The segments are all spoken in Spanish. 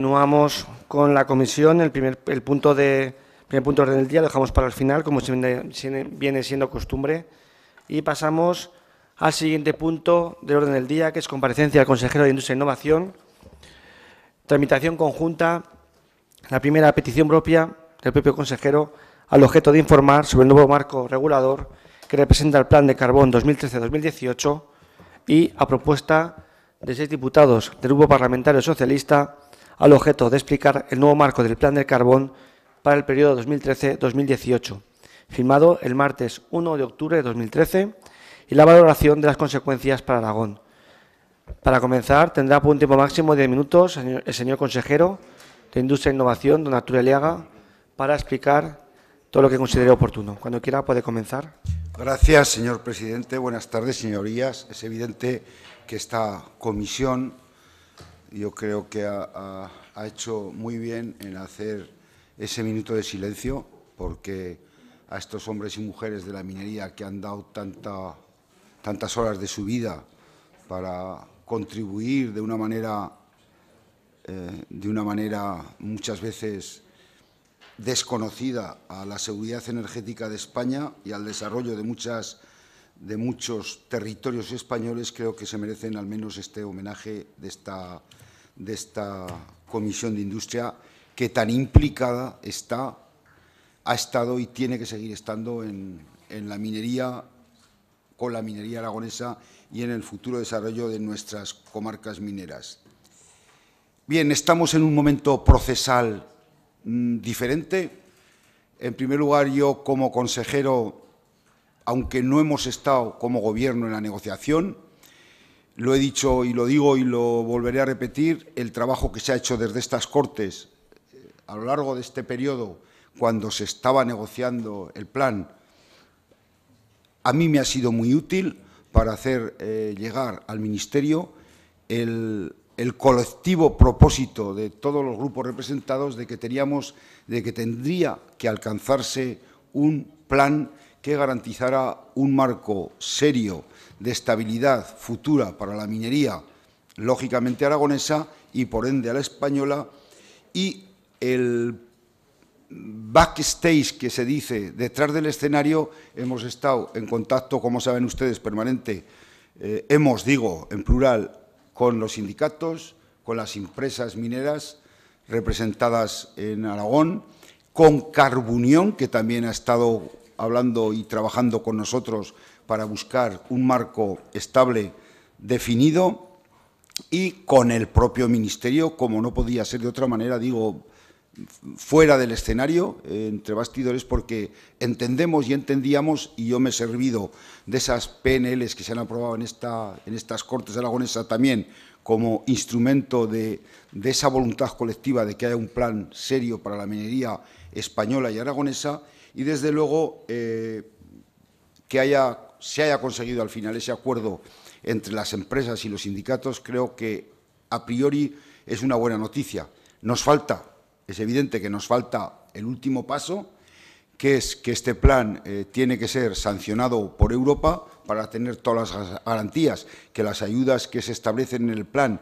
Continuamos con la comisión. El primer, punto de, primer punto del día lo dejamos para el final, como viene siendo costumbre. Y pasamos al siguiente punto de orden del día, que es comparecencia del consejero de Industria e Innovación. Tramitación conjunta. La primera petición propia del propio consejero al objeto de informar sobre el nuevo marco regulador que representa el Plan de Carbón 2013-2018 y a propuesta de seis diputados del Grupo Parlamentario Socialista al objeto de explicar el nuevo marco del Plan del Carbón para el periodo 2013-2018, firmado el martes 1 de octubre de 2013, y la valoración de las consecuencias para Aragón. Para comenzar, tendrá por un tiempo máximo de 10 minutos el señor consejero de Industria e Innovación, don Arturo Eliaga, para explicar todo lo que considere oportuno. Cuando quiera puede comenzar. Gracias, señor presidente. Buenas tardes, señorías. Es evidente que esta comisión yo creo que ha, hecho muy bien en hacer ese minuto de silencio, porque a estos hombres y mujeres de la minería que han dado tanta, tantas horas de su vida para contribuir de una manera, eh, de una manera muchas veces desconocida a la seguridad energética de España y al desarrollo de muchas de muchos territorios españoles, creo que se merecen al menos este homenaje de esta de esta Comisión de Industria que tan implicada está, ha estado y tiene que seguir estando en, la minería, con la minería aragonesa y en el futuro desarrollo de nuestras comarcas mineras. Bien, estamos en un momento procesal mm, diferente. En primer lugar, yo como consejero, aunque no hemos estado como gobierno en la negociación, lo he dicho y lo digo y lo volveré a repetir, el trabajo que se ha hecho desde estas Cortes eh, a lo largo de este periodo, cuando se estaba negociando el plan, a mí me ha sido muy útil para hacer eh, llegar al Ministerio el, el colectivo propósito de todos los grupos representados de que teníamos, de que tendría que alcanzarse un plan que garantizará un marco serio de estabilidad futura para la minería, lógicamente aragonesa y por ende a la española, y el backstage que se dice detrás del escenario, hemos estado en contacto, como saben ustedes, permanente, eh, hemos, digo, en plural, con los sindicatos, con las empresas mineras representadas en Aragón, con Carbunión, que también ha estado hablando y trabajando con nosotros para buscar un marco estable, definido, y con el propio Ministerio, como no podía ser de otra manera, digo, fuera del escenario, eh, entre bastidores, porque entendemos y entendíamos, y yo me he servido de esas PNLs que se han aprobado en, esta, en estas Cortes Aragonesas también como instrumento de, de esa voluntad colectiva de que haya un plan serio para la minería española y aragonesa, y desde luego eh, que haya, se haya conseguido al final ese acuerdo entre las empresas y los sindicatos creo que a priori es una buena noticia. Nos falta, es evidente que nos falta el último paso, que es que este plan eh, tiene que ser sancionado por Europa para tener todas las garantías, que las ayudas que se establecen en el plan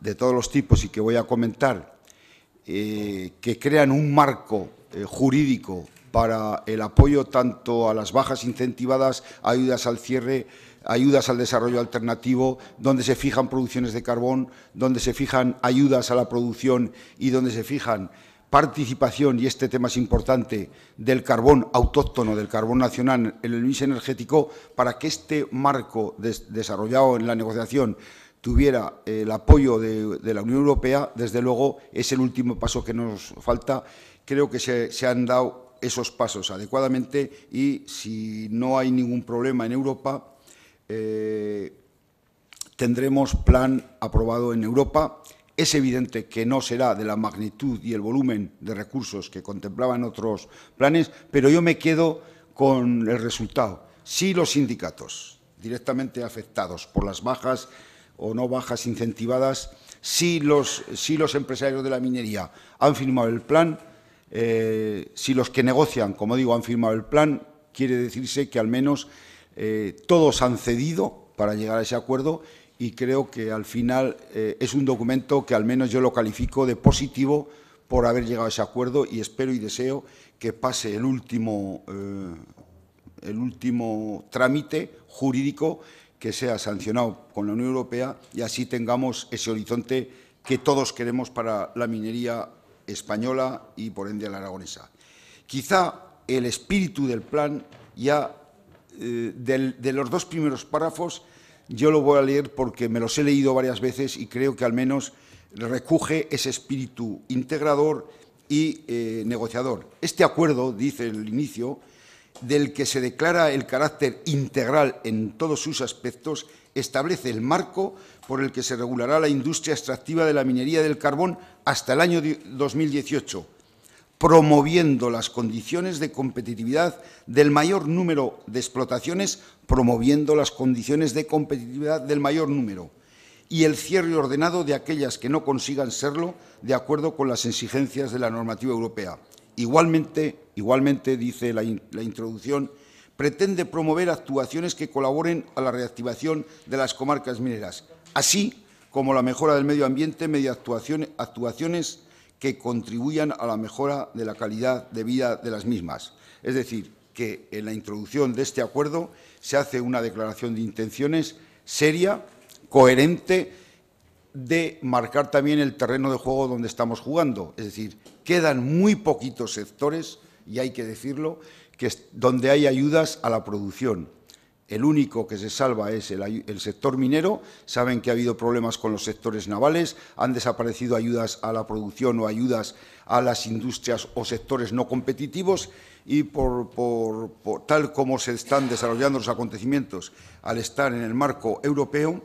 de todos los tipos y que voy a comentar, eh, que crean un marco jurídico para el apoyo tanto a las bajas incentivadas, ayudas al cierre, ayudas al desarrollo alternativo, donde se fijan producciones de carbón, donde se fijan ayudas a la producción y donde se fijan participación, y este tema es importante, del carbón autóctono, del carbón nacional en el mix energético, para que este marco desarrollado en la negociación tuviera el apoyo de, la Unión Europea, desde luego es el último paso que nos falta. Creo que se han dado esos pasos adecuadamente y si no hay ningún problema en Europa, eh, tendremos plan aprobado en Europa. Es evidente que no será de la magnitud y el volumen de recursos que contemplaban otros planes, pero yo me quedo con el resultado. Si los sindicatos directamente afectados por las bajas o no bajas incentivadas, los, si los empresarios de la minería han firmado el plan, eh, si los que negocian, como digo, han firmado el plan, quiere decirse que al menos eh, todos han cedido para llegar a ese acuerdo y creo que al final eh, es un documento que al menos yo lo califico de positivo por haber llegado a ese acuerdo y espero y deseo que pase el último, el último trámite jurídico que sea sancionado con la Unión Europea y así tengamos ese horizonte que todos queremos para la minería española y por ende la aragonesa. Quizá el espíritu del plan ya eh, de los dos primeros párrafos yo lo voy a leer porque me los he leído varias veces y creo que al menos recoge ese espíritu integrador y eh, negociador. Este acuerdo, dice el inicio, del que se declara el carácter integral en todos sus aspectos, establece el marco por el que se regulará la industria extractiva de la minería del carbón hasta el año 2018, promoviendo las condiciones de competitividad del mayor número de explotaciones, promoviendo las condiciones de competitividad del mayor número y el cierre ordenado de aquellas que no consigan serlo de acuerdo con las exigencias de la normativa europea. Igualmente, igualmente dice la, la introducción, pretende promover actuaciones que colaboren a la reactivación de las comarcas mineras así como la mejora del medio ambiente mediante actuaciones, actuaciones que contribuyan a la mejora de la calidad de vida de las mismas. Es decir, que en la introducción de este acuerdo se hace una declaración de intenciones seria, coherente, de marcar también el terreno de juego donde estamos jugando. Es decir, quedan muy poquitos sectores, y hay que decirlo, que donde hay ayudas a la producción el único que se salva es el, sector minero. Saben que ha habido problemas con los sectores navales, han desaparecido ayudas a la producción o ayudas a las industrias o sectores no competitivos y por, tal como se están desarrollando los acontecimientos al estar en el marco europeo,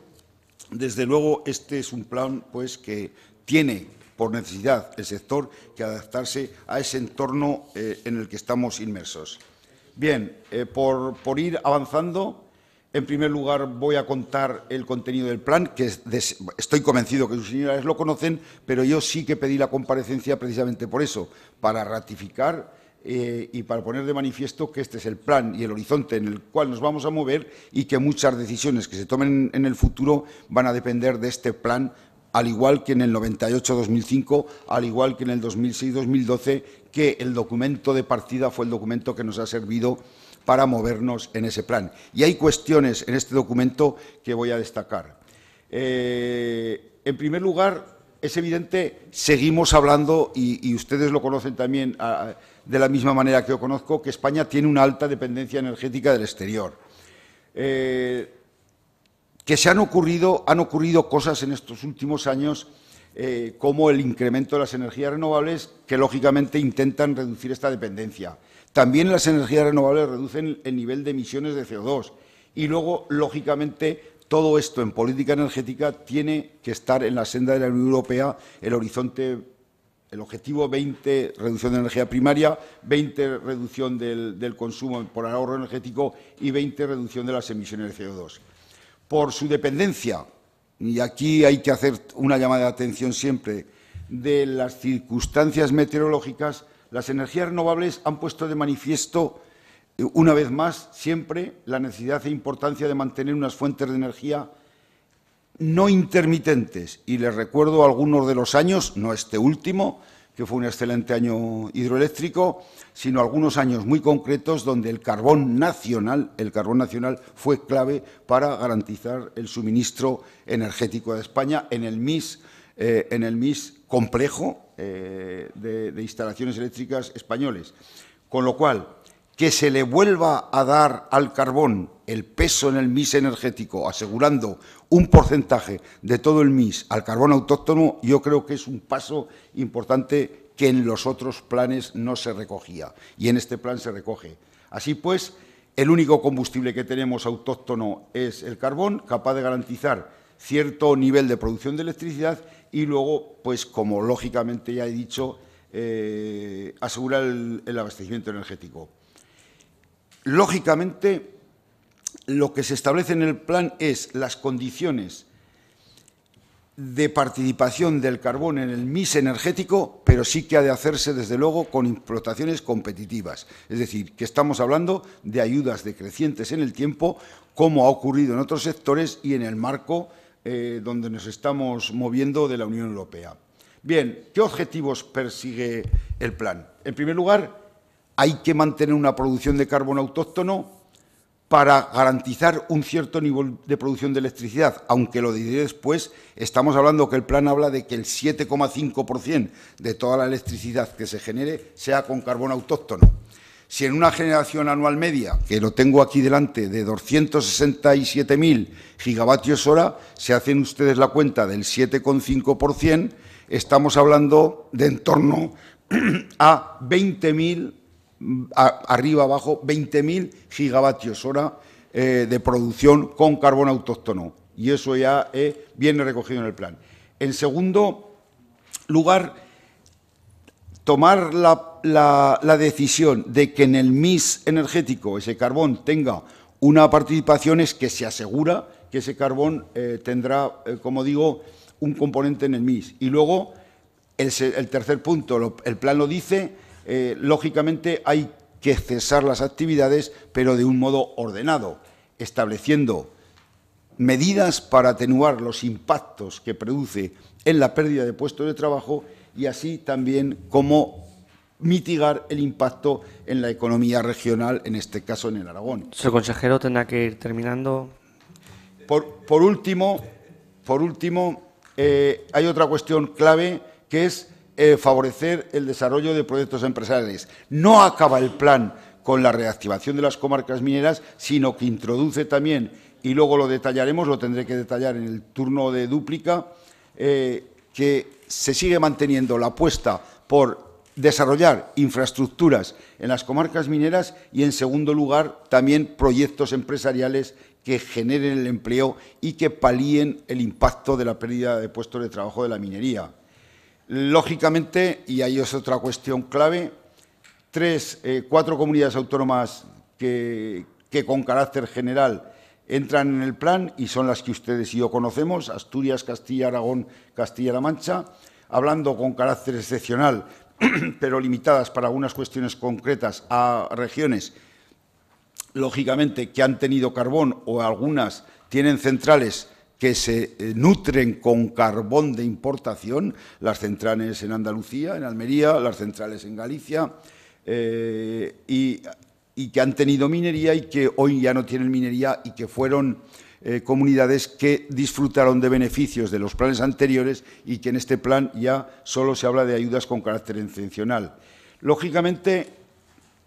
desde luego este es un plan pues, que tiene por necesidad el sector que adaptarse a ese entorno eh, en el que estamos inmersos. Bien, eh, por, ir avanzando, en primer lugar voy a contar el contenido del plan, que estoy convencido que sus señorías lo conocen, pero yo sí que pedí la comparecencia precisamente por eso, para ratificar eh, y para poner de manifiesto que este es el plan y el horizonte en el cual nos vamos a mover y que muchas decisiones que se tomen en el futuro van a depender de este plan al igual que en el 98-2005, al igual que en el 2006-2012, que el documento de partida fue el documento que nos ha servido para movernos en ese plan. Y hay cuestiones en este documento que voy a destacar. Eh, en primer lugar, es evidente, seguimos hablando, y, ustedes lo conocen también ah, de la misma manera que yo conozco, que España tiene una alta dependencia energética del exterior. Eh, que se han ocurrido, han ocurrido cosas en estos últimos años eh, como el incremento de las energías renovables, que lógicamente intentan reducir esta dependencia. También las energías renovables reducen el nivel de emisiones de CO2. Y luego, lógicamente, todo esto en política energética tiene que estar en la senda de la Unión Europea, el horizonte, el objetivo 20, reducción de energía primaria, 20, reducción del, del consumo por ahorro energético y 20, reducción de las emisiones de CO2 por su dependencia, y aquí hay que hacer una llamada de atención siempre, de las circunstancias meteorológicas, las energías renovables han puesto de manifiesto eh, una vez más siempre la necesidad e importancia de mantener unas fuentes de energía no intermitentes. Y les recuerdo algunos de los años, no este último, que fue un excelente año hidroeléctrico, sino algunos años muy concretos donde el carbón nacional, el carbón nacional fue clave para garantizar el suministro energético de España en el MIS, eh, en el MIS complejo eh, de instalaciones eléctricas españoles. Con lo cual, que se le vuelva a dar al carbón el peso en el MIS energético, asegurando un porcentaje de todo el MIS al carbón autóctono, yo creo que es un paso importante que en los otros planes no se recogía y en este plan se recoge. Así pues, el único combustible que tenemos autóctono es el carbón, capaz de garantizar cierto nivel de producción de electricidad y luego, pues como lógicamente ya he dicho, eh, asegurar el abastecimiento energético. Lógicamente, lo que se establece en el plan es las condiciones de participación del carbón en el mix energético, pero sí que ha de hacerse, desde luego, con explotaciones competitivas. Es decir, que estamos hablando de ayudas decrecientes en el tiempo, como ha ocurrido en otros sectores y en el marco eh, donde nos estamos moviendo de la Unión Europea. Bien, ¿qué objetivos persigue el plan? En primer lugar, hay que mantener una producción de carbón autóctono para garantizar un cierto nivel de producción de electricidad, aunque lo diré después, estamos hablando que el plan habla de que el 7,5% de toda la electricidad que se genere sea con carbón autóctono. Si en una generación anual media, que lo tengo aquí delante, de 267.000 gigavatios hora, se hacen ustedes la cuenta del 7,5%, estamos hablando de en torno a 20.000 arriba, abajo, 20.000 gigavatios hora eh, de producción con carbón autóctono. Y eso ya eh, viene recogido en el plan. En segundo lugar, tomar la, decisión de que en el MIS energético ese carbón tenga una participación es que se asegura que ese carbón eh, tendrá, como digo, un componente en el MIS. Y luego, el, tercer punto, el plan lo dice, eh, lógicamente hay que cesar las actividades, pero de un modo ordenado, estableciendo medidas para atenuar los impactos que produce en la pérdida de puestos de trabajo y así también cómo mitigar el impacto en la economía regional, en este caso en el Aragón. Señor consejero, tendrá que ir terminando. Por, por último, por último eh, hay otra cuestión clave que es eh, favorecer el desarrollo de proyectos empresariales. No acaba el plan con la reactivación de las comarcas mineras, sino que introduce también, y luego lo detallaremos, lo tendré que detallar en el turno de dúplica, eh, que se sigue manteniendo la apuesta por desarrollar infraestructuras en las comarcas mineras y, en segundo lugar, también proyectos empresariales que generen el empleo y que palíen el impacto de la pérdida de puestos de trabajo de la minería. Lógicamente, y ahí es otra cuestión clave, tres, eh, cuatro comunidades autónomas que con carácter general entran en el plan y son las que ustedes y yo conocemos, Asturias, Castilla, Aragón, Castilla-La Mancha, hablando con carácter excepcional, pero limitadas para algunas cuestiones concretas a regiones, lógicamente, que han tenido carbón o algunas tienen centrales que se eh, nutren con carbón de importación, las centrales en Andalucía, en Almería, las centrales en Galicia, eh, y, que han tenido minería y que hoy ya no tienen minería y que fueron eh, comunidades que disfrutaron de beneficios de los planes anteriores y que en este plan ya solo se habla de ayudas con carácter intencional. Lógicamente,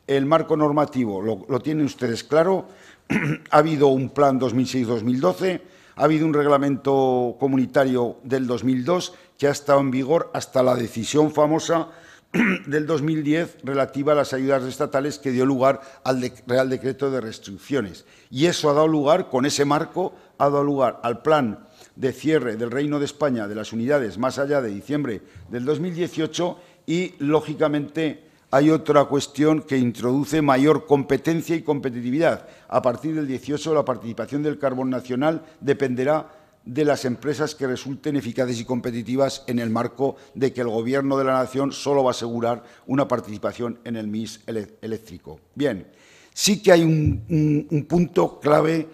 el marco normativo lo, lo tienen ustedes claro. ha habido un plan 2006-2012 ha habido un reglamento comunitario del 2002 que ha estado en vigor hasta la decisión famosa del 2010 relativa a las ayudas estatales que dio lugar al Real Decreto de Restricciones. Y eso ha dado lugar, con ese marco, ha dado lugar al plan de cierre del Reino de España de las unidades más allá de diciembre del 2018 y, lógicamente, hay otra cuestión que introduce mayor competencia y competitividad. A partir del 18, la participación del carbón nacional dependerá de las empresas que resulten eficaces y competitivas en el marco de que el Gobierno de la Nación solo va a asegurar una participación en el MIS eléctrico. Bien, sí que hay un, punto clave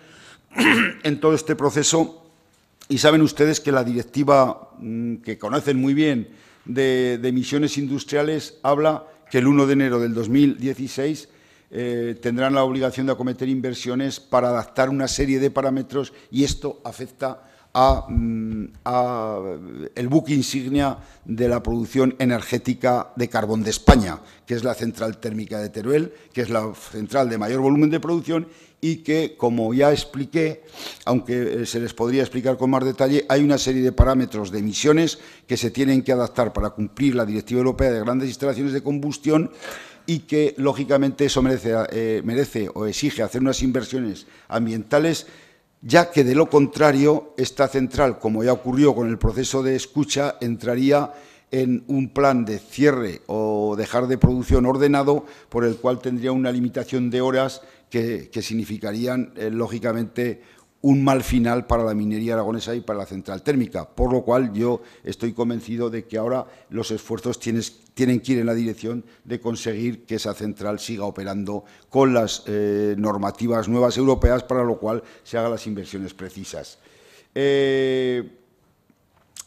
en todo este proceso y saben ustedes que la directiva mm, que conocen muy bien de, de, emisiones industriales habla que el 1 de enero del 2016 eh, tendrán la obligación de acometer inversiones para adaptar una serie de parámetros y esto afecta mm, a, el buque insignia de la producción energética de carbón de España, que es la central térmica de Teruel, que es la central de mayor volumen de producción y que, como ya expliqué, aunque eh, se les podría explicar con más detalle, hay una serie de parámetros de emisiones que se tienen que adaptar para cumplir la Directiva Europea de Grandes Instalaciones de Combustión y que, lógicamente, eso merece, eh, o exige hacer unas inversiones ambientales ya que de lo contrario esta central, como ya ocurrió con el proceso de escucha, entraría en un plan de cierre o dejar de producción ordenado, por el cual tendría una limitación de horas que, significarían, eh, lógicamente, un mal final para la minería aragonesa y para la central térmica, por lo cual yo estoy convencido de que ahora los esfuerzos tienen que ir en la dirección de conseguir que esa central siga operando con las eh, normativas nuevas europeas, para lo cual se hagan las inversiones precisas. Eh,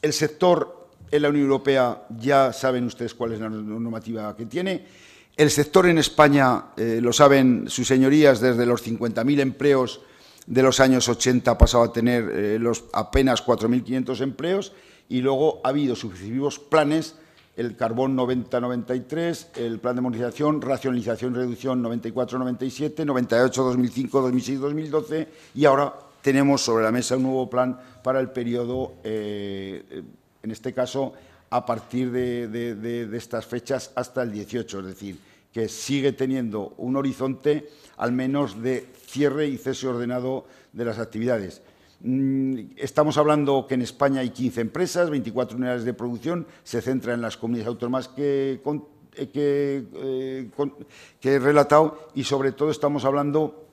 el sector en la Unión Europea ya saben ustedes cuál es la normativa que tiene. El sector en España, eh, lo saben sus señorías, desde los 50.000 empleos de los años 80 ha pasado a tener eh, los apenas 4.500 empleos y luego ha habido sucesivos planes, el carbón 90-93, el plan de modernización, racionalización y reducción 94-97, 98-2005, 2006-2012 y ahora tenemos sobre la mesa un nuevo plan para el periodo... Eh, en este caso a partir de, estas fechas hasta el 18, es decir, que sigue teniendo un horizonte al menos de cierre y cese ordenado de las actividades. Mm, estamos hablando que en España hay 15 empresas, 24 unidades de producción, se centra en las comunidades autónomas que eh, eh, he relatado y sobre todo estamos hablando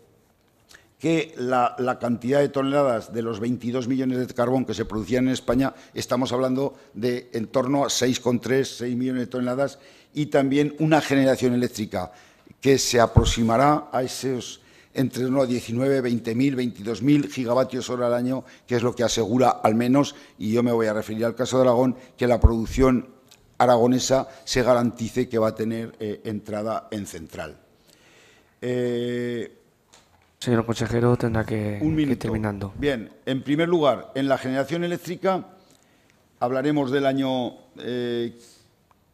que la, cantidad de toneladas de los 22 millones de carbón que se producían en España, estamos hablando de en torno a 6,3, 6 millones de toneladas y también una generación eléctrica que se aproximará a esos entre 19 19, 20.000, 22.000 gigavatios hora al año, que es lo que asegura al menos, y yo me voy a referir al caso de Aragón, que la producción aragonesa se garantice que va a tener eh, entrada en central. Eh, señor consejero, tendrá que, ir terminando. Bien, en primer lugar, en la generación eléctrica hablaremos del año eh,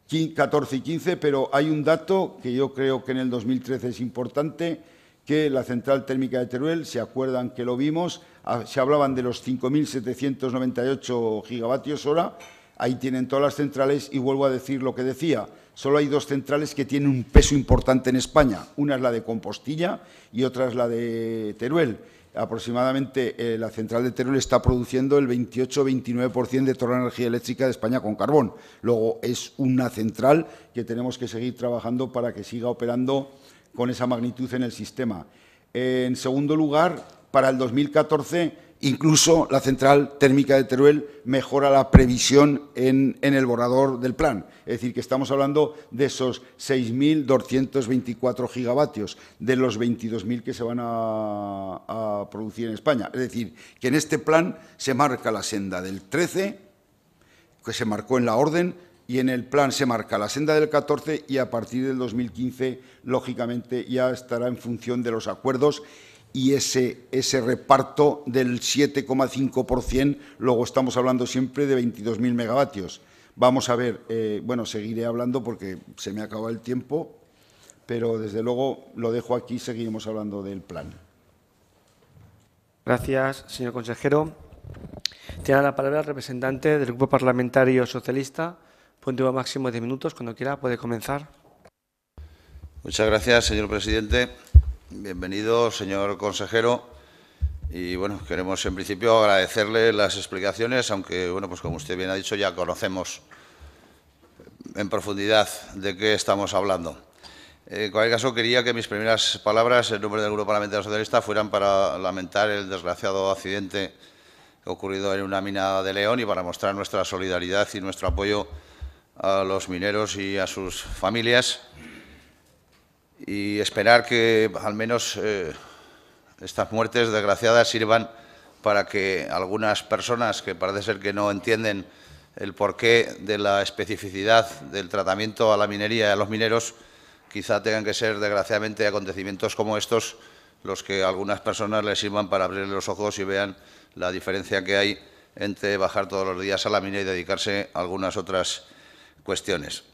14 y 15, pero hay un dato que yo creo que en el 2013 es importante, que la central térmica de Teruel, se acuerdan que lo vimos, ah, se hablaban de los 5.798 gigavatios hora, Ahí tienen todas las centrales y vuelvo a decir lo que decía. Solo hay dos centrales que tienen un peso importante en España. Una es la de Compostilla y otra es la de Teruel. Aproximadamente eh, la central de Teruel está produciendo el 28-29% de toda la energía eléctrica de España con carbón. Luego es una central que tenemos que seguir trabajando para que siga operando con esa magnitud en el sistema. en segundo lugar, para el 2014 Incluso la central térmica de Teruel mejora la previsión en, el borrador del plan. Es decir, que estamos hablando de esos 6.224 gigavatios, de los 22.000 que se van a, a, producir en España. Es decir, que en este plan se marca la senda del 13, que se marcó en la orden, y en el plan se marca la senda del 14 y a partir del 2015, lógicamente, ya estará en función de los acuerdos y ese, ese reparto del 7,5%, luego estamos hablando siempre de 22.000 megavatios. Vamos a ver, eh, bueno, seguiré hablando porque se me acaba el tiempo, pero desde luego lo dejo aquí y seguiremos hablando del plan. Gracias, señor consejero. Tiene la palabra el representante del Grupo Parlamentario Socialista. Punto máximo de minutos. Cuando quiera puede comenzar. Muchas gracias, señor presidente. Bienvenido, señor consejero. Y bueno, queremos en principio agradecerle las explicaciones, aunque bueno, pues como usted bien ha dicho, ya conocemos en profundidad de qué estamos hablando. Eh, en cualquier caso, quería que mis primeras palabras en nombre del Grupo Parlamentario Socialista fueran para lamentar el desgraciado accidente ocurrido en una mina de León y para mostrar nuestra solidaridad y nuestro apoyo a los mineros y a sus familias y esperar que al menos eh, estas muertes desgraciadas sirvan para que algunas personas que parece ser que no entienden el porqué de la especificidad del tratamiento a la minería y a los mineros, quizá tengan que ser desgraciadamente acontecimientos como estos los que a algunas personas les sirvan para abrir los ojos y vean la diferencia que hay entre bajar todos los días a la mina y dedicarse a algunas otras cuestiones.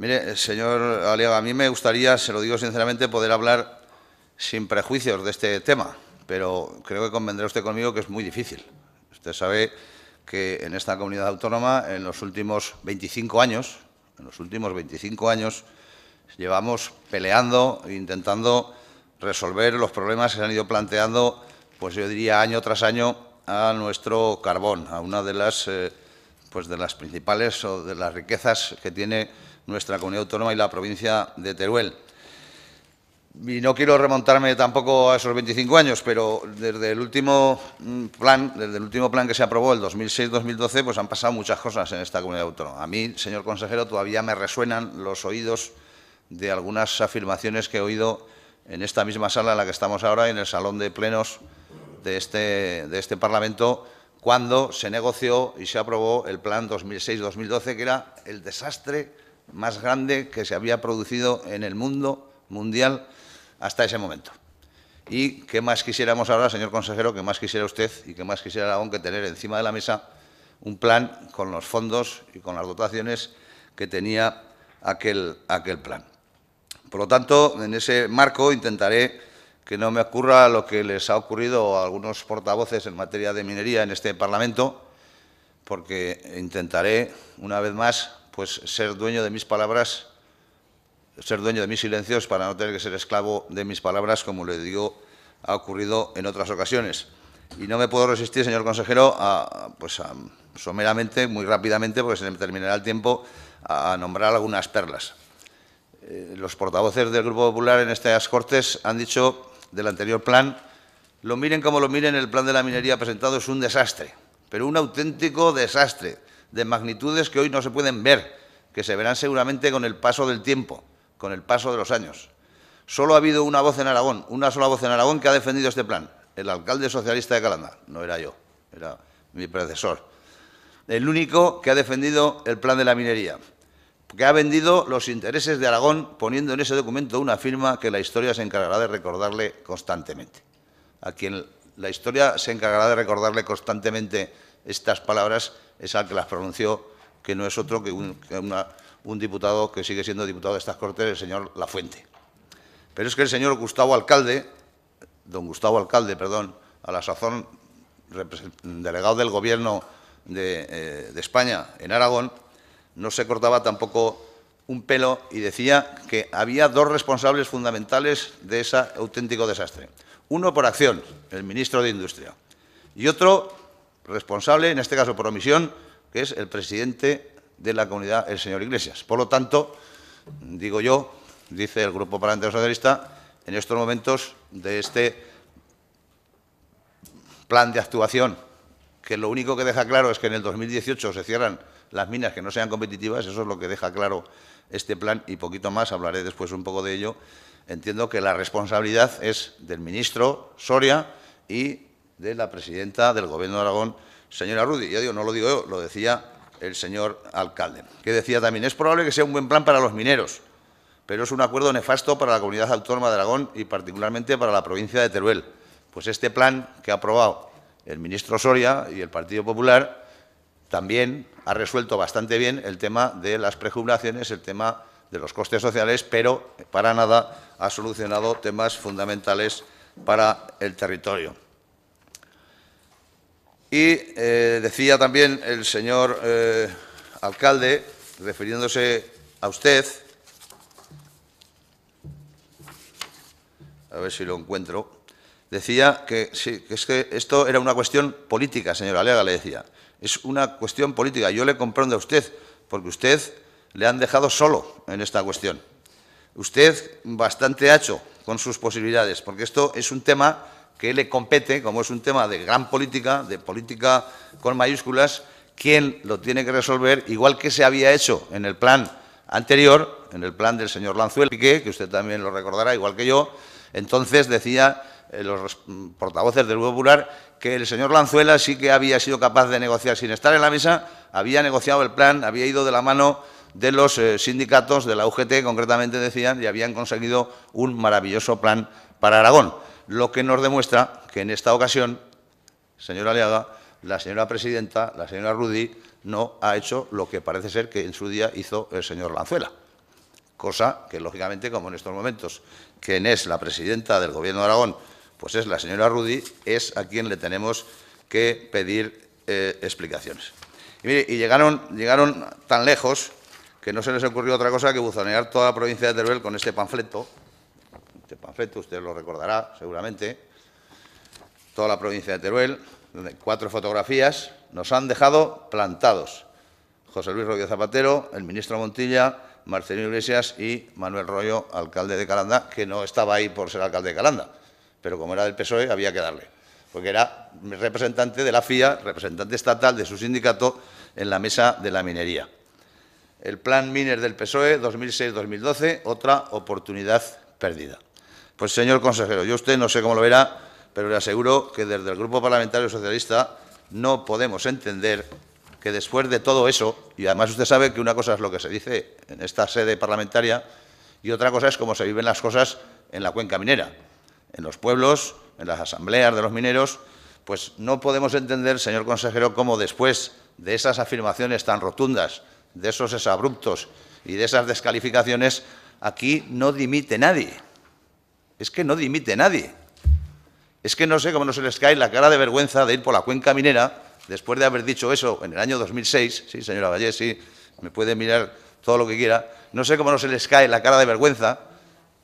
Mire, eh, señor Aliaga, a mí me gustaría, se lo digo sinceramente, poder hablar sin prejuicios de este tema, pero creo que convendrá usted conmigo que es muy difícil. Usted sabe que en esta comunidad autónoma, en los últimos 25 años, en los últimos 25 años, llevamos peleando, e intentando resolver los problemas que se han ido planteando, pues yo diría año tras año, a nuestro carbón, a una de las, eh, pues de las principales o de las riquezas que tiene nuestra comunidad autónoma y la provincia de Teruel. Y no quiero remontarme tampoco a esos 25 años, pero desde el último mm, plan, desde el último plan que se aprobó, el 2006-2012, pues han pasado muchas cosas en esta comunidad autónoma. A mí, señor consejero, todavía me resuenan los oídos de algunas afirmaciones que he oído en esta misma sala en la que estamos ahora, en el salón de plenos de este, de este Parlamento, cuando se negoció y se aprobó el plan 2006-2012, que era el desastre más grande que se había producido en el mundo mundial hasta ese momento. Y qué más quisiéramos ahora, señor consejero, que más quisiera usted y que más quisiera Aragón que tener encima de la mesa un plan con los fondos y con las dotaciones que tenía aquel, aquel plan. Por lo tanto, en ese marco intentaré que no me ocurra lo que les ha ocurrido a algunos portavoces en materia de minería en este Parlamento, porque intentaré, una vez más, pues ser dueño de mis palabras, ser dueño de mis silencios para no tener que ser esclavo de mis palabras, como le digo, ha ocurrido en otras ocasiones. Y no me puedo resistir, señor consejero, a, pues someramente, muy rápidamente, porque se me terminará el tiempo, a nombrar algunas perlas. Eh, los portavoces del Grupo Popular en estas Cortes han dicho del anterior plan, lo miren como lo miren, el plan de la minería presentado es un desastre, pero un auténtico desastre de magnitudes que hoy no se pueden ver, que se verán seguramente con el paso del tiempo, con el paso de los años. Solo ha habido una voz en Aragón, una sola voz en Aragón que ha defendido este plan, el alcalde socialista de Calanda, no era yo, era mi predecesor. El único que ha defendido el plan de la minería, que ha vendido los intereses de Aragón poniendo en ese documento una firma que la historia se encargará de recordarle constantemente. A quien la historia se encargará de recordarle constantemente estas palabras esa que las pronunció, que no es otro que un, diputado que sigue siendo diputado de estas Cortes, el señor Lafuente. Pero es que el señor Gustavo Alcalde, don Gustavo Alcalde, perdón, a la sazón delegado del Gobierno de, eh, de, España en Aragón, no se cortaba tampoco un pelo y decía que había dos responsables fundamentales de ese auténtico desastre. Uno por acción, el ministro de Industria, y otro responsable, en este caso por omisión, que es el presidente de la comunidad, el señor Iglesias. Por lo tanto, digo yo, dice el Grupo Parlamentario Socialista, en estos momentos de este plan de actuación, que lo único que deja claro es que en el 2018 se cierran las minas que no sean competitivas, eso es lo que deja claro este plan y poquito más, hablaré después un poco de ello. Entiendo que la responsabilidad es del ministro Soria y de la presidenta del Gobierno de Aragón, señora Rudy. Yo digo, no lo digo yo, lo decía el señor alcalde, que decía también, es probable que sea un buen plan para los mineros, pero es un acuerdo nefasto para la comunidad autónoma de Aragón y particularmente para la provincia de Teruel. Pues este plan que ha aprobado el ministro Soria y el Partido Popular también ha resuelto bastante bien el tema de las prejubilaciones, el tema de los costes sociales, pero para nada ha solucionado temas fundamentales para el territorio. Y eh, decía también el señor eh, alcalde, refiriéndose a usted, a ver si lo encuentro, decía que, sí, es que esto era una cuestión política, señora Aleaga, le decía. Es una cuestión política. Yo le comprendo a usted, porque usted le han dejado solo en esta cuestión. Usted bastante hacho con sus posibilidades, porque esto es un tema que le compete, como es un tema de gran política, de política con mayúsculas, quién lo tiene que resolver, igual que se había hecho en el plan anterior, en el plan del señor Lanzuela, que usted también lo recordará, igual que yo, entonces decía eh, los portavoces del Grupo Popular que el señor Lanzuela sí que había sido capaz de negociar sin estar en la mesa, había negociado el plan, había ido de la mano de los eh, sindicatos, de la UGT concretamente decían, y habían conseguido un maravilloso plan para Aragón. Lo que nos demuestra que en esta ocasión, señora Leaga, la señora presidenta, la señora Rudy, no ha hecho lo que parece ser que en su día hizo el señor Lanzuela. Cosa que, lógicamente, como en estos momentos, quien es la presidenta del Gobierno de Aragón, pues es la señora Rudy, es a quien le tenemos que pedir eh, explicaciones. Y, llegaron, llegaron tan lejos que no se les ocurrió otra cosa que buzonear toda la provincia de Teruel con este panfleto, este panfleto, usted lo recordará seguramente, toda la provincia de Teruel, donde cuatro fotografías nos han dejado plantados. José Luis Rodríguez Zapatero, el ministro Montilla, Marcelino Iglesias y Manuel Rollo, alcalde de Calanda, que no estaba ahí por ser alcalde de Calanda, pero como era del PSOE había que darle, porque era representante de la FIA, representante estatal de su sindicato en la mesa de la minería. El plan Miner del PSOE 2006-2012, otra oportunidad perdida. Pues, señor consejero, yo usted no sé cómo lo verá, pero le aseguro que desde el Grupo Parlamentario Socialista no podemos entender que después de todo eso, y además usted sabe que una cosa es lo que se dice en esta sede parlamentaria y otra cosa es cómo se viven las cosas en la cuenca minera, en los pueblos, en las asambleas de los mineros, pues no podemos entender, señor consejero, cómo después de esas afirmaciones tan rotundas, de esos exabruptos y de esas descalificaciones, aquí no dimite nadie es que no dimite nadie. Es que no sé cómo no se les cae la cara de vergüenza de ir por la cuenca minera después de haber dicho eso en el año 2006. Sí, señora Vallés, sí, me puede mirar todo lo que quiera. No sé cómo no se les cae la cara de vergüenza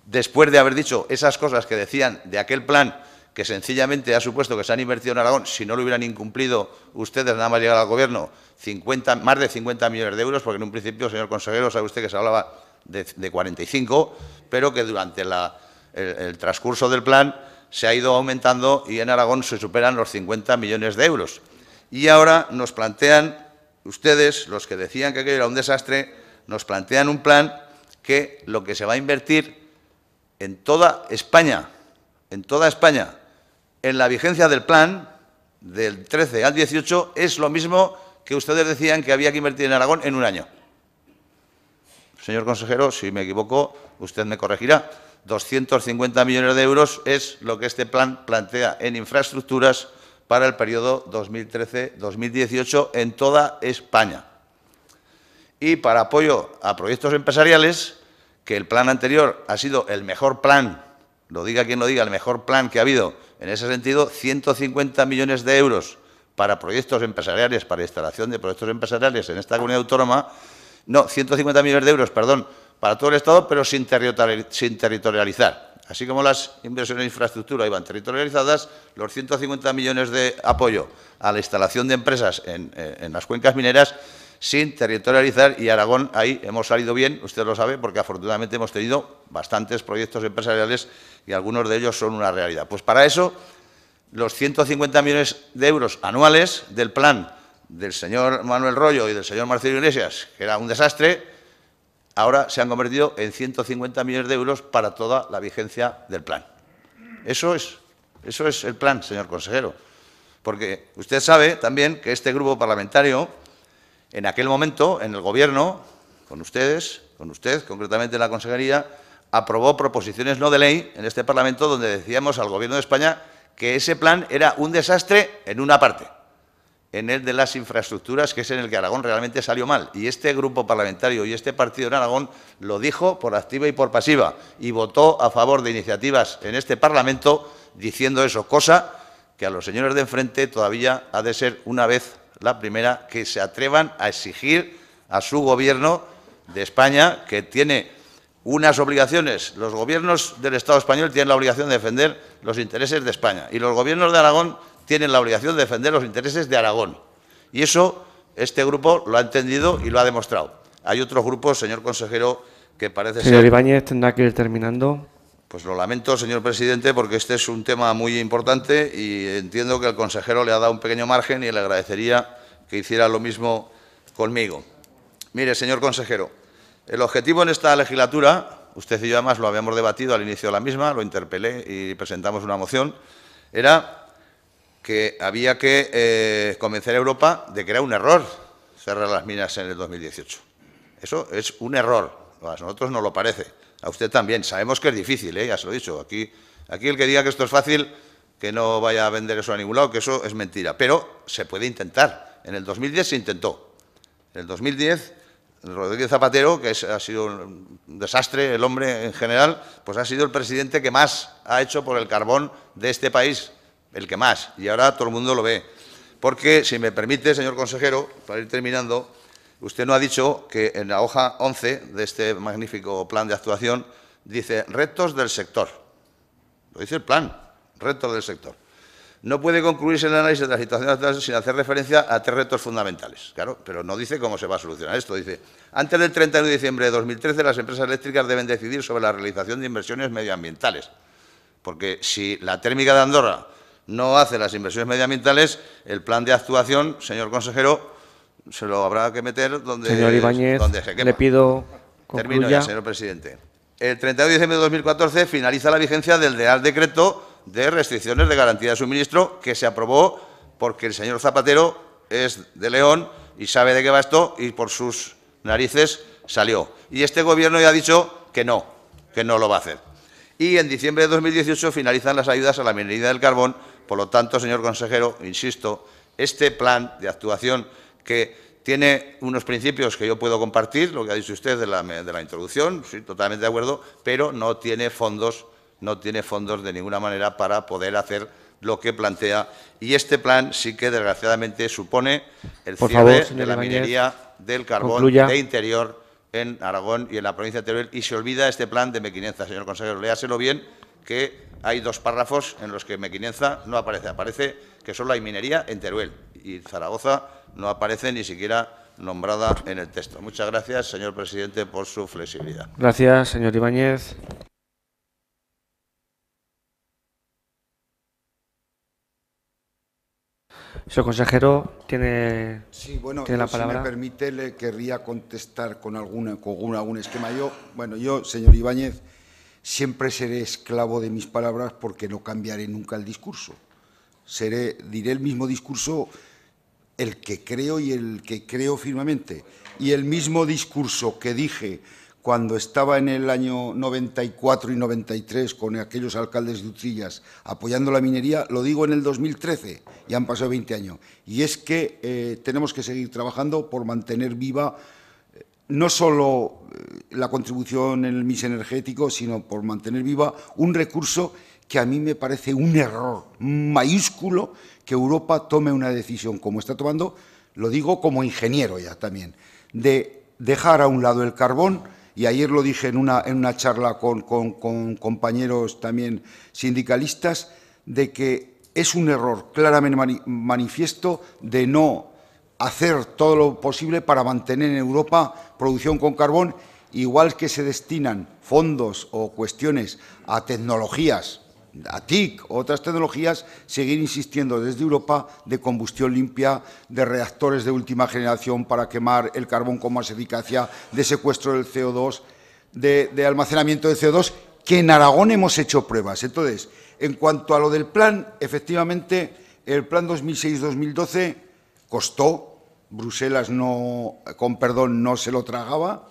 después de haber dicho esas cosas que decían de aquel plan que sencillamente ha supuesto que se han invertido en Aragón, si no lo hubieran incumplido ustedes nada más llegar al Gobierno, más de 50 millones de euros, porque en un principio, señor consejero, sabe usted que se hablaba de, de 45, pero que durante la el, transcurso del plan se ha ido aumentando y en Aragón se superan los 50 millones de euros. Y ahora nos plantean, ustedes, los que decían que aquello era un desastre, nos plantean un plan que lo que se va a invertir en toda España, en toda España, en la vigencia del plan, del 13 al 18, es lo mismo que ustedes decían que había que invertir en Aragón en un año. Señor consejero, si me equivoco, usted me corregirá. 250 millones de euros es lo que este plan plantea en infraestructuras para el periodo 2013-2018 en toda España. Y para apoyo a proyectos empresariales, que el plan anterior ha sido el mejor plan, lo diga quien lo diga, el mejor plan que ha habido en ese sentido, 150 millones de euros para proyectos empresariales, para instalación de proyectos empresariales en esta comunidad autónoma, no, 150 millones de euros, perdón, para todo el Estado, pero sin, territorializar. Así como las inversiones en infraestructura iban territorializadas, los 150 millones de apoyo a la instalación de empresas eh, en, las cuencas mineras sin territorializar y Aragón ahí hemos salido bien, usted lo sabe, porque afortunadamente hemos tenido bastantes proyectos empresariales y algunos de ellos son una realidad. Pues para eso, los 150 millones de euros anuales del plan del señor Manuel Rollo y del señor Marcelo Iglesias, que era un desastre, ahora se han convertido en 150 millones de euros para toda la vigencia del plan. Eso es, eso es el plan, señor consejero. Porque usted sabe también que este grupo parlamentario, en aquel momento, en el Gobierno, con ustedes, con usted, concretamente en la consejería, aprobó proposiciones no de ley en este Parlamento donde decíamos al Gobierno de España que ese plan era un desastre en una parte en el de las infraestructuras, que es en el que Aragón realmente salió mal. Y este grupo parlamentario y este partido en Aragón lo dijo por activa y por pasiva y votó a favor de iniciativas en este Parlamento diciendo eso, cosa que a los señores de enfrente todavía ha de ser una vez la primera que se atrevan a exigir a su gobierno de España, que tiene unas obligaciones. Los gobiernos del Estado español tienen la obligación de defender los intereses de España y los gobiernos de Aragón tienen la obligación de defender los intereses de Aragón. Y eso este grupo lo ha entendido y lo ha demostrado. Hay otros grupos, señor consejero, que parece señor ser... Señor Ibáñez, tendrá que ir terminando. Pues lo lamento, señor presidente, porque este es un tema muy importante y entiendo que el consejero le ha dado un pequeño margen y le agradecería que hiciera lo mismo conmigo. Mire, señor consejero, el objetivo en esta legislatura, usted y yo además lo habíamos debatido al inicio de la misma, lo interpelé y presentamos una moción, era que había que eh, convencer a Europa de que era un error cerrar las minas en el 2018. Eso es un error. A nosotros no lo parece. A usted también. Sabemos que es difícil, ¿eh? ya se lo he dicho. Aquí, aquí el que diga que esto es fácil, que no vaya a vender eso a ningún lado, que eso es mentira. Pero se puede intentar. En el 2010 se intentó. En el 2010, Rodríguez Zapatero, que ha sido un desastre, el hombre en general, pues ha sido el presidente que más ha hecho por el carbón de este país el que más, y ahora todo el mundo lo ve. Porque, si me permite, señor consejero, para ir terminando, usted no ha dicho que en la hoja 11 de este magnífico plan de actuación dice retos del sector. Lo dice el plan, retos del sector. No puede concluirse el análisis de la situación actual sin hacer referencia a tres retos fundamentales. Claro, pero no dice cómo se va a solucionar esto. Dice, antes del 31 de diciembre de 2013 las empresas eléctricas deben decidir sobre la realización de inversiones medioambientales. Porque si la térmica de Andorra no hace las inversiones medioambientales, el plan de actuación, señor consejero, se lo habrá que meter donde, señor Ibañez, donde se Le pido Termino ya, señor presidente. El 31 de diciembre de 2014 finaliza la vigencia del Real Decreto de Restricciones de Garantía de Suministro que se aprobó porque el señor Zapatero es de León y sabe de qué va esto y por sus narices salió. Y este Gobierno ya ha dicho que no, que no lo va a hacer. Y en diciembre de 2018 finalizan las ayudas a la minería del carbón por lo tanto, señor consejero, insisto, este plan de actuación que tiene unos principios que yo puedo compartir, lo que ha dicho usted de la, introducción, sí, totalmente de acuerdo, pero no tiene fondos, no tiene fondos de ninguna manera para poder hacer lo que plantea. Y este plan sí que, desgraciadamente, supone el cierre de la minería del carbón de interior en Aragón y en la provincia de Teruel. Y se olvida este plan de Mequinenza, señor consejero. Léaselo bien, que hay dos párrafos en los que Mequinenza no aparece. Aparece que solo hay minería en Teruel y Zaragoza no aparece ni siquiera nombrada en el texto. Muchas gracias, señor presidente, por su flexibilidad. Gracias, señor Ibáñez. Señor consejero, tiene, sí, bueno, la palabra. Si me permite, le querría contestar con, con algún esquema. Yo, bueno, yo, señor Ibáñez, Siempre seré esclavo de mis palabras porque no cambiaré nunca el discurso. Seré, diré el mismo discurso el que creo y el que creo firmemente. Y el mismo discurso que dije cuando estaba en el año 94 y 93 con aquellos alcaldes de Utrillas apoyando la minería, lo digo en el 2013, ya han pasado 20 años. Y es que eh, tenemos que seguir trabajando por mantener viva no solo eh, la contribución en el mix energético, sino por mantener viva un recurso que a mí me parece un error mayúsculo que Europa tome una decisión como está tomando, lo digo como ingeniero ya también, de dejar a un lado el carbón, y ayer lo dije en una, en una charla con compañeros también sindicalistas, de que es un error claramente manifiesto de no hacer todo lo posible para mantener en Europa producción con carbón, igual que se destinan fondos o cuestiones a tecnologías, a TIC, otras tecnologías, seguir insistiendo desde Europa de combustión limpia, de reactores de última generación para quemar el carbón con más eficacia, de secuestro del CO2, de, almacenamiento de CO2, que en Aragón hemos hecho pruebas. Entonces, en cuanto a lo del plan, efectivamente, el plan 2006-2012 costó, Bruselas no, con perdón, no se lo tragaba,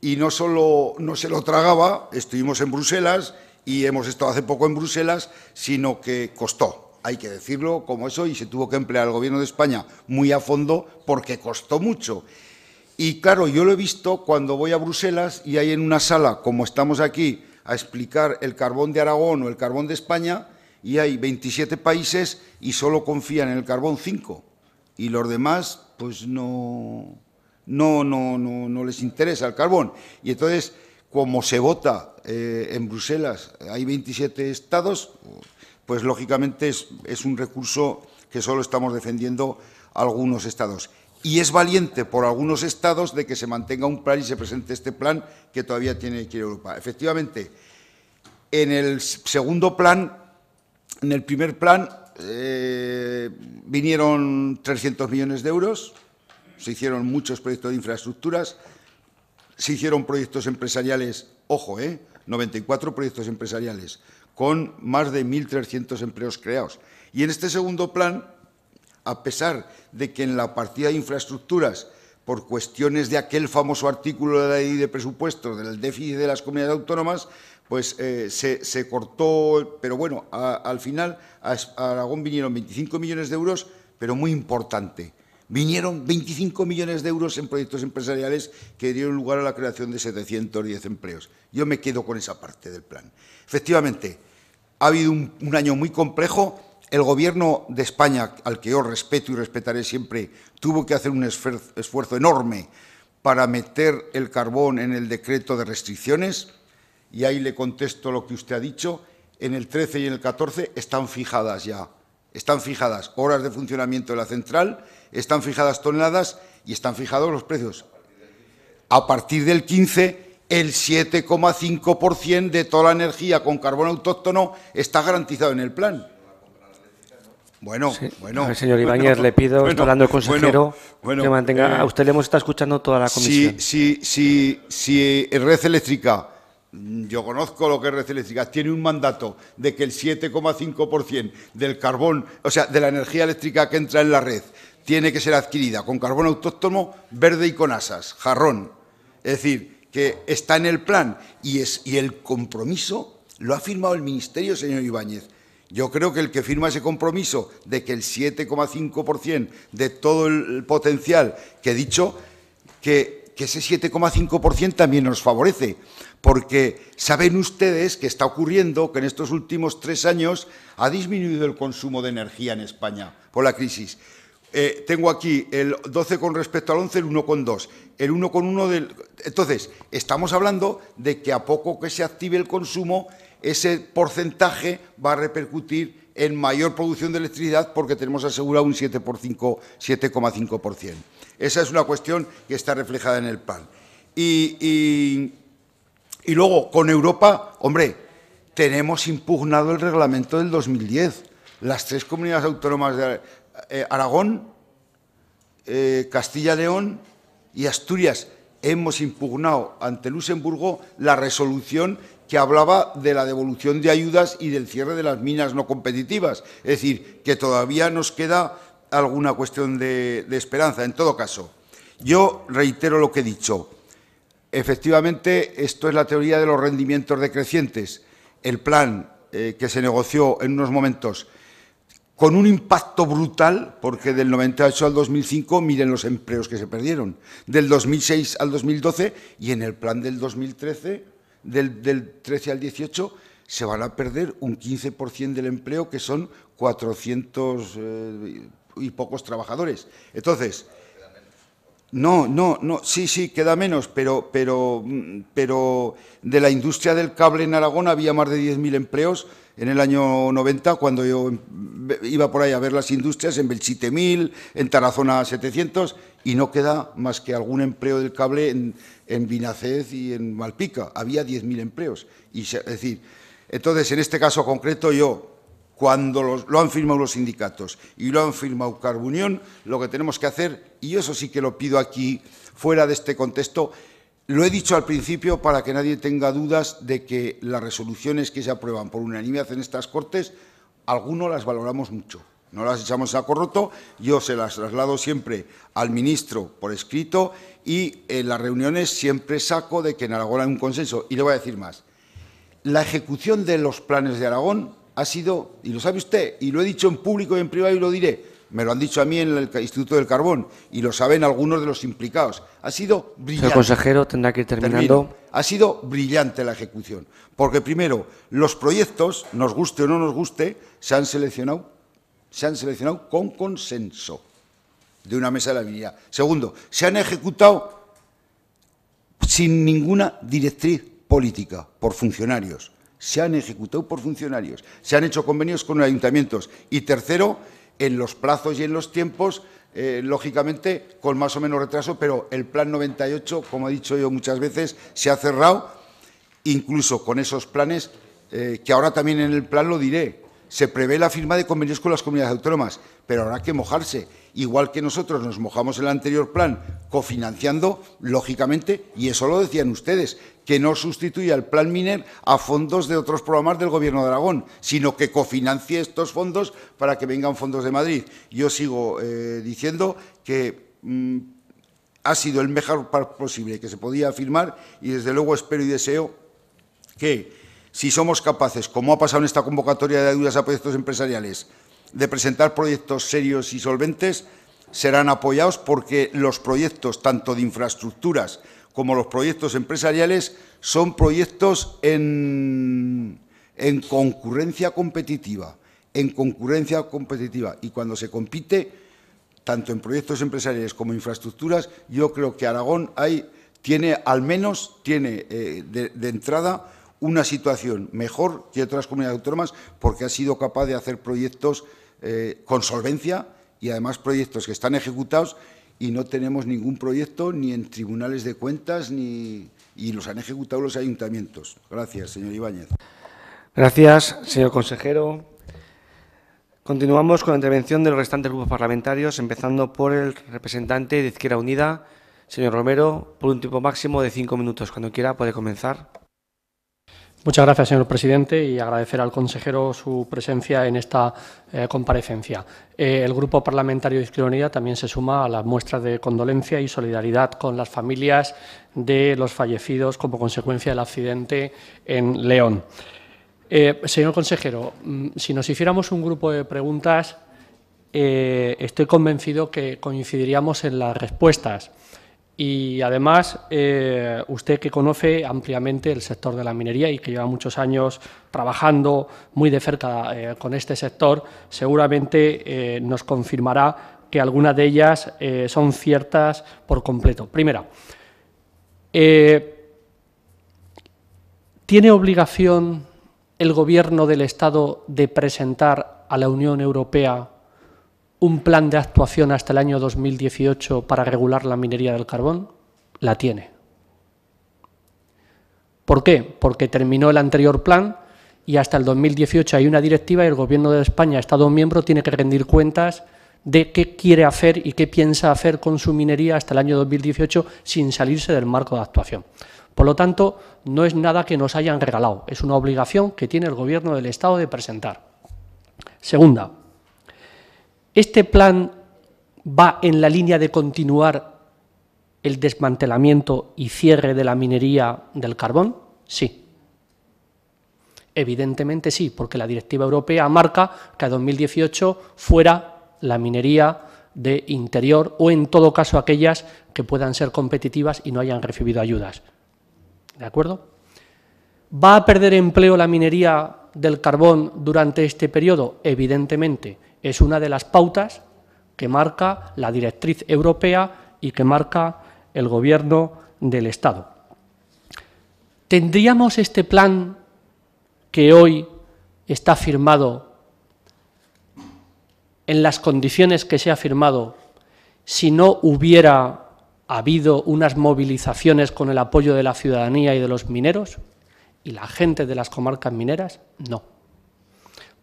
y no solo no se lo tragaba, estuvimos en Bruselas y hemos estado hace poco en Bruselas, sino que costó, hay que decirlo como eso, y se tuvo que emplear el Gobierno de España muy a fondo porque costó mucho. Y claro, yo lo he visto cuando voy a Bruselas y hay en una sala, como estamos aquí, a explicar el carbón de Aragón o el carbón de España, y hay 27 países y solo confían en el carbón 5 y los demás pues no, no, no, no, les interesa el carbón. Y entonces, como se vota eh, en Bruselas, hay 27 estados, pues lógicamente es, es un recurso que solo estamos defendiendo algunos estados. Y es valiente por algunos estados de que se mantenga un plan y se presente este plan que todavía tiene que ir Europa. Efectivamente, en el segundo plan, en el primer plan eh, vinieron 300 millones de euros, se hicieron muchos proyectos de infraestructuras, se hicieron proyectos empresariales, ojo, 94 eh, proyectos empresariales, con más de 1.300 empleos creados. Y en este segundo plan, a pesar de que en la partida de infraestructuras, por cuestiones de aquel famoso artículo de la ley de presupuesto del déficit de las comunidades autónomas, pues eh, se, cortó, pero bueno, al final a, Aragón vinieron 25 millones de euros, pero muy importante, vinieron 25 millones de euros en proyectos empresariales que dieron lugar a la creación de 710 empleos. Yo me quedo con esa parte del plan. Efectivamente, ha habido un, año muy complejo. El Gobierno de España, al que yo respeto y respetaré siempre, tuvo que hacer un esfuerzo enorme para meter el carbón en el decreto de restricciones y ahí le contesto lo que usted ha dicho, en el 13 y en el 14 están fijadas ya. Están fijadas horas de funcionamiento de la central, están fijadas toneladas y están fijados los precios. A partir del 15, el 7,5% de toda la energía con carbón autóctono está garantizado en el plan. Bueno, bueno. señor Ibáñez, le pido, hablando el consejero, que mantenga. Eh, a usted le hemos estado escuchando toda la comisión. sí, si, si Red Eléctrica yo conozco lo que es Red Eléctrica, tiene un mandato de que el 7,5% del carbón, o sea, de la energía eléctrica que entra en la red, tiene que ser adquirida con carbón autóctono verde y con asas, jarrón. Es decir, que está en el plan y, el compromiso lo ha firmado el Ministerio, señor Ibáñez. Yo creo que el que firma ese compromiso de que el 7,5% de todo el potencial que he dicho, que ese 7,5% también nos favorece porque saben ustedes que está ocurriendo que en estos últimos tres años ha disminuido el consumo de energía en España por la crisis. Eh, tengo aquí el 12 con respecto al 11, el 1,2, el 1,1 del... Entonces, estamos hablando de que a poco que se active el consumo, ese porcentaje va a repercutir en mayor producción de electricidad porque tenemos asegurado un 7,5%. Esa es una cuestión que está reflejada en el plan. y, y luego, con Europa, hombre, tenemos impugnado el reglamento del 2010. Las tres comunidades autónomas de eh, Aragón, eh, Castilla-León y Asturias hemos impugnado ante Luxemburgo la resolución que hablaba de la devolución de ayudas y del cierre de las minas no competitivas. Es decir, que todavía nos queda alguna cuestión de esperanza. En todo caso, yo reitero lo que he dicho. Efectivamente, esto es la teoría de los rendimientos decrecientes. El plan eh, que se negoció en unos momentos con un impacto brutal, porque del 98 al 2005 miren los empleos que se perdieron, del 2006 al 2012 y en el plan del 2013, del, 13 al 18, se van a perder un 15% del empleo, que son 400 eh, y pocos trabajadores. Entonces, no, no, no, sí, sí, queda menos, pero, pero, mm, pero de la industria del cable en Aragón había más de 10.000 empleos en el año 90, cuando yo mm, iba por ahí a ver las industrias, en Belchite 1.000, en Tarazona 700, y no queda más que algún empleo del cable en, en y en Malpica. Había 10.000 empleos. Y, es decir, entonces, en este caso concreto, yo cuando lo han firmado los sindicatos y lo han firmado Carbunión, lo que tenemos que hacer, y eso sí que lo pido aquí, fuera de este contexto, lo he dicho al principio para que nadie tenga dudas de que las resoluciones que se aprueban por unanimidad en estas Cortes, algunos las valoramos mucho. No las echamos a saco roto, yo se las traslado siempre al ministro por escrito y en las reuniones siempre saco de que en Aragón hay un consenso. Y le voy a decir más, la ejecución de los planes de Aragón ha sido, y lo sabe usted, y lo he dicho en público y en privado y lo diré, me lo han dicho a mí en el Instituto del Carbón y lo saben algunos de los implicados. Ha sido brillante. consejero tendrá que Ha sido brillante la ejecución, porque primero, los proyectos, nos guste o no nos guste, se han seleccionado, se han seleccionado con consenso de una mesa de la habilidad. Segundo, se han ejecutado sin ninguna directriz política por funcionarios se han ejecutado por funcionarios, se han hecho convenios con ayuntamientos y tercero, en los plazos y en los tiempos, eh, lógicamente con más o menos retraso, pero el plan 98, como he dicho yo muchas veces, se ha cerrado, incluso con esos planes, eh, que ahora también en el plan lo diré, se prevé la firma de convenios con las comunidades autónomas, pero habrá que mojarse. Igual que nosotros nos mojamos en el anterior plan cofinanciando, lógicamente, y eso lo decían ustedes, que no sustituya el plan MINER a fondos de otros programas del Gobierno de Aragón, sino que cofinancie estos fondos para que vengan fondos de Madrid. Yo sigo eh, diciendo que mm, ha sido el mejor par posible que se podía firmar y, desde luego, espero y deseo que, si somos capaces, como ha pasado en esta convocatoria de ayudas a proyectos empresariales, de presentar proyectos serios y solventes, serán apoyados porque los proyectos, tanto de infraestructuras como los proyectos empresariales, son proyectos en, concurrencia competitiva, en concurrencia competitiva. Y cuando se compite, tanto en proyectos empresariales como infraestructuras, yo creo que Aragón tiene, al menos tiene eh, de, entrada una situación mejor que otras comunidades autónomas porque ha sido capaz de hacer proyectos eh, con solvencia y además proyectos que están ejecutados y no tenemos ningún proyecto ni en tribunales de cuentas ni y los han ejecutado los ayuntamientos. Gracias, señor Ibáñez. Gracias, señor consejero. Continuamos con la intervención de los restantes grupos parlamentarios, empezando por el representante de Izquierda Unida, señor Romero, por un tiempo máximo de cinco minutos. Cuando quiera puede comenzar. Muchas gracias, señor presidente, y agradecer al consejero su presencia en esta eh, comparecencia. Eh, el Grupo Parlamentario de Izquierda también se suma a las muestras de condolencia y solidaridad con las familias de los fallecidos como consecuencia del accidente en León. Eh, señor consejero, mm, si nos hiciéramos un grupo de preguntas, estoy convencido que coincidiríamos en las respuestas. Y además, eh, usted que conoce ampliamente el sector de la minería y que lleva muchos años trabajando muy de cerca eh, con este sector, seguramente eh, nos confirmará que algunas de ellas son ciertas por completo. Primera, ¿tiene obligación el Gobierno del Estado de presentar a la Unión Europea un plan de actuación hasta el año 2018 para regular la minería del carbón? La tiene. ¿Por qué? Porque terminó el anterior plan y hasta el 2018 hay una directiva y el Gobierno de España, Estado miembro, tiene que rendir cuentas de qué quiere hacer y qué piensa hacer con su minería hasta el año 2018 sin salirse del marco de actuación. Por lo tanto, no es nada que nos hayan regalado, es una obligación que tiene el Gobierno del Estado de presentar. Segunda, ¿Este plan va en la línea de continuar el desmantelamiento y cierre de la minería del carbón? Sí. Evidentemente sí, porque la directiva europea marca que a 2018 fuera la minería de interior o en todo caso aquellas que puedan ser competitivas y no hayan recibido ayudas. ¿De acuerdo? ¿Va a perder empleo la minería del carbón durante este periodo? Evidentemente es una de las pautas que marca la directriz europea y que marca el gobierno del Estado. ¿Tendríamos este plan que hoy está firmado en las condiciones que se ha firmado si no hubiera habido unas movilizaciones con el apoyo de la ciudadanía y de los mineros y la gente de las comarcas mineras? No.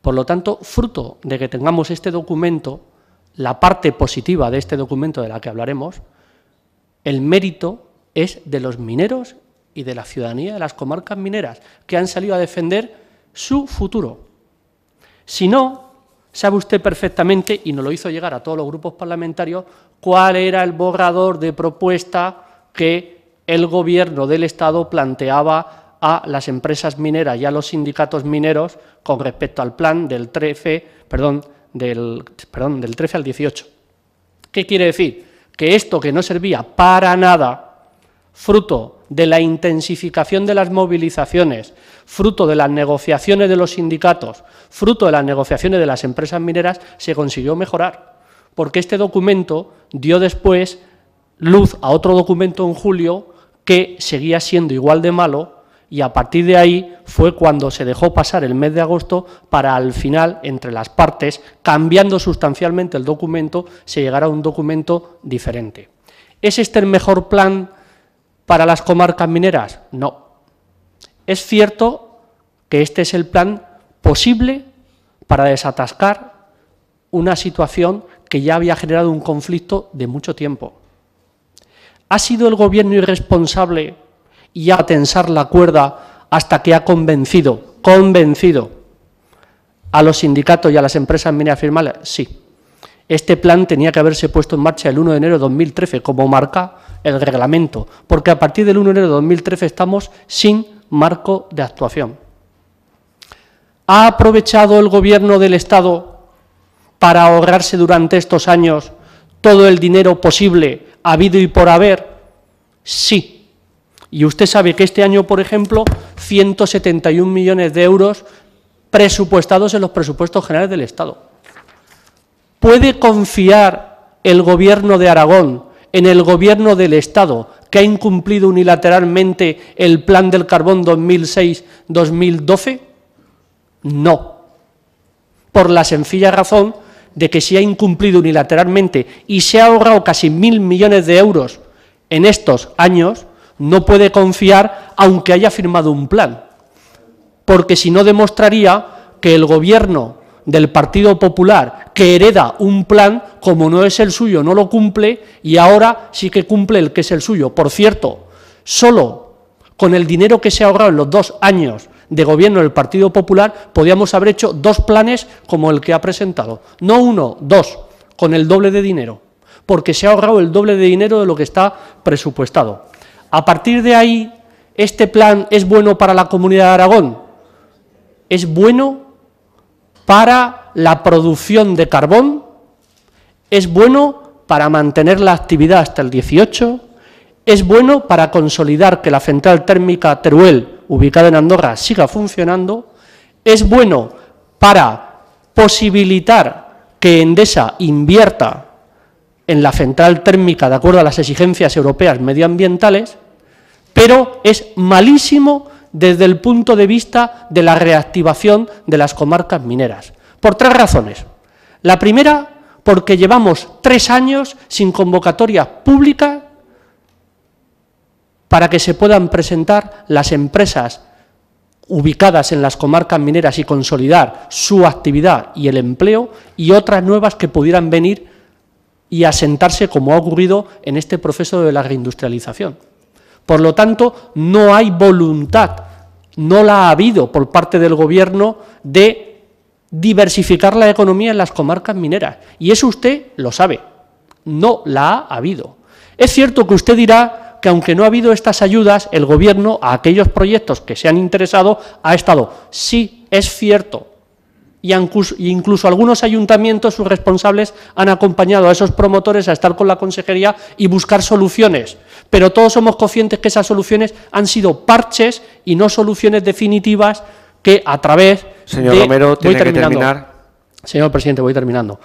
Por lo tanto, fruto de que tengamos este documento, la parte positiva de este documento de la que hablaremos, el mérito es de los mineros y de la ciudadanía de las comarcas mineras, que han salido a defender su futuro. Si no, sabe usted perfectamente, y nos lo hizo llegar a todos los grupos parlamentarios, cuál era el borrador de propuesta que el Gobierno del Estado planteaba a las empresas mineras y a los sindicatos mineros con respecto al plan del 13, perdón, del, perdón, al 18. ¿Qué quiere decir? Que esto que no servía para nada, fruto de la intensificación de las movilizaciones, fruto de las negociaciones de los sindicatos, fruto de las negociaciones de las empresas mineras, se consiguió mejorar, porque este documento dio después luz a otro documento en julio que seguía siendo igual de malo y a partir de ahí fue cuando se dejó pasar el mes de agosto para al final, entre las partes, cambiando sustancialmente el documento, se llegara a un documento diferente. ¿Es este el mejor plan para las comarcas mineras? No. Es cierto que este es el plan posible para desatascar una situación que ya había generado un conflicto de mucho tiempo. ¿Ha sido el Gobierno irresponsable y a tensar la cuerda hasta que ha convencido, convencido a los sindicatos y a las empresas mineras firmales? Sí. Este plan tenía que haberse puesto en marcha el 1 de enero de 2013, como marca el reglamento, porque a partir del 1 de enero de 2013 estamos sin marco de actuación. ¿Ha aprovechado el Gobierno del Estado para ahorrarse durante estos años todo el dinero posible habido y por haber? Sí, y usted sabe que este año, por ejemplo, 171 millones de euros presupuestados en los presupuestos generales del Estado. ¿Puede confiar el Gobierno de Aragón en el Gobierno del Estado, que ha incumplido unilateralmente el Plan del Carbón 2006-2012? No, por la sencilla razón de que si ha incumplido unilateralmente y se ha ahorrado casi mil millones de euros en estos años, no puede confiar aunque haya firmado un plan, porque si no demostraría que el gobierno del Partido Popular, que hereda un plan, como no es el suyo, no lo cumple, y ahora sí que cumple el que es el suyo. Por cierto, solo con el dinero que se ha ahorrado en los dos años de gobierno del Partido Popular, podíamos haber hecho dos planes como el que ha presentado. No uno, dos, con el doble de dinero, porque se ha ahorrado el doble de dinero de lo que está presupuestado. A partir de ahí, ¿este plan es bueno para la comunidad de Aragón? Es bueno para la producción de carbón, es bueno para mantener la actividad hasta el 18, es bueno para consolidar que la central térmica Teruel, ubicada en Andorra, siga funcionando, es bueno para posibilitar que Endesa invierta en la central térmica de acuerdo a las exigencias europeas medioambientales, pero es malísimo desde el punto de vista de la reactivación de las comarcas mineras. Por tres razones. La primera, porque llevamos tres años sin convocatoria pública... para que se puedan presentar las empresas ubicadas en las comarcas mineras y consolidar su actividad y el empleo y otras nuevas que pudieran venir y asentarse como ha ocurrido en este proceso de la reindustrialización. Por lo tanto, no hay voluntad, no la ha habido por parte del Gobierno de diversificar la economía en las comarcas mineras. Y eso usted lo sabe, no la ha habido. Es cierto que usted dirá que aunque no ha habido estas ayudas, el Gobierno a aquellos proyectos que se han interesado ha estado. Sí, es cierto, y incluso algunos ayuntamientos, sus responsables, han acompañado a esos promotores a estar con la consejería y buscar soluciones. Pero todos somos conscientes que esas soluciones han sido parches y no soluciones definitivas que a través Señor Romero, tiene voy que terminar. Señor presidente, voy terminando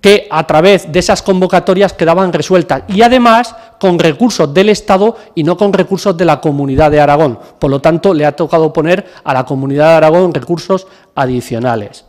que a través de esas convocatorias quedaban resueltas y además con recursos del Estado y no con recursos de la Comunidad de Aragón. Por lo tanto, le ha tocado poner a la Comunidad de Aragón recursos adicionales.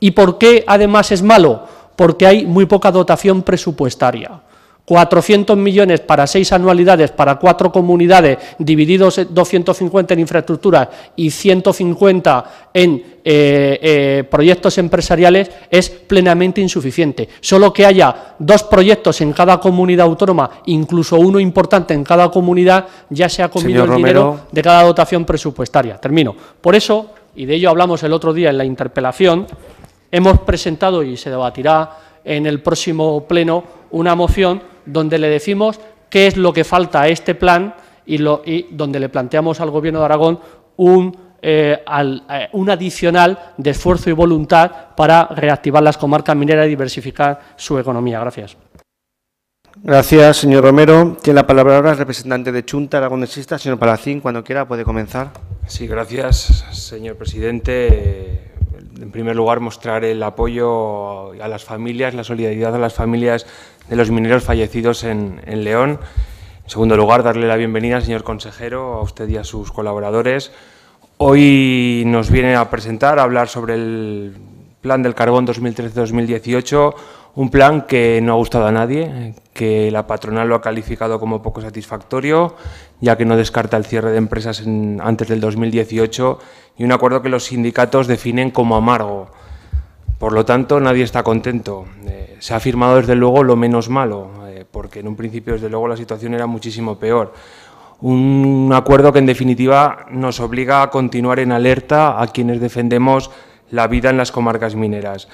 ¿Y por qué además es malo? Porque hay muy poca dotación presupuestaria. 400 millones para seis anualidades, para cuatro comunidades, divididos 250 en infraestructuras y 150 en eh, eh, proyectos empresariales, es plenamente insuficiente. Solo que haya dos proyectos en cada comunidad autónoma, incluso uno importante en cada comunidad, ya se ha comido el dinero de cada dotación presupuestaria. Termino. Por eso, y de ello hablamos el otro día en la interpelación, hemos presentado y se debatirá en el próximo pleno una moción donde le decimos qué es lo que falta a este plan y, lo, y donde le planteamos al Gobierno de Aragón un, eh, eh, un adicional de esfuerzo y voluntad para reactivar las comarcas mineras y diversificar su economía. Gracias. Gracias, señor Romero. Tiene la palabra ahora el representante de Chunta Aragonesista, señor Palacín. Cuando quiera puede comenzar. Sí, gracias, señor presidente en primer lugar, mostrar el apoyo a las familias, la solidaridad a las familias de los mineros fallecidos en, León. En segundo lugar, darle la bienvenida, señor consejero, a usted y a sus colaboradores. Hoy nos viene a presentar, a hablar sobre el Plan del Carbón 2013-2018 un plan que no ha gustado a nadie, que la patronal lo ha calificado como poco satisfactorio, ya que no descarta el cierre de empresas antes del 2018 y un acuerdo que los sindicatos definen como amargo. Por lo tanto, nadie está contento. Eh, se ha firmado desde luego lo menos malo, eh, porque en un principio desde luego la situación era muchísimo peor. Un acuerdo que en definitiva nos obliga a continuar en alerta a quienes defendemos la vida en las comarcas mineras.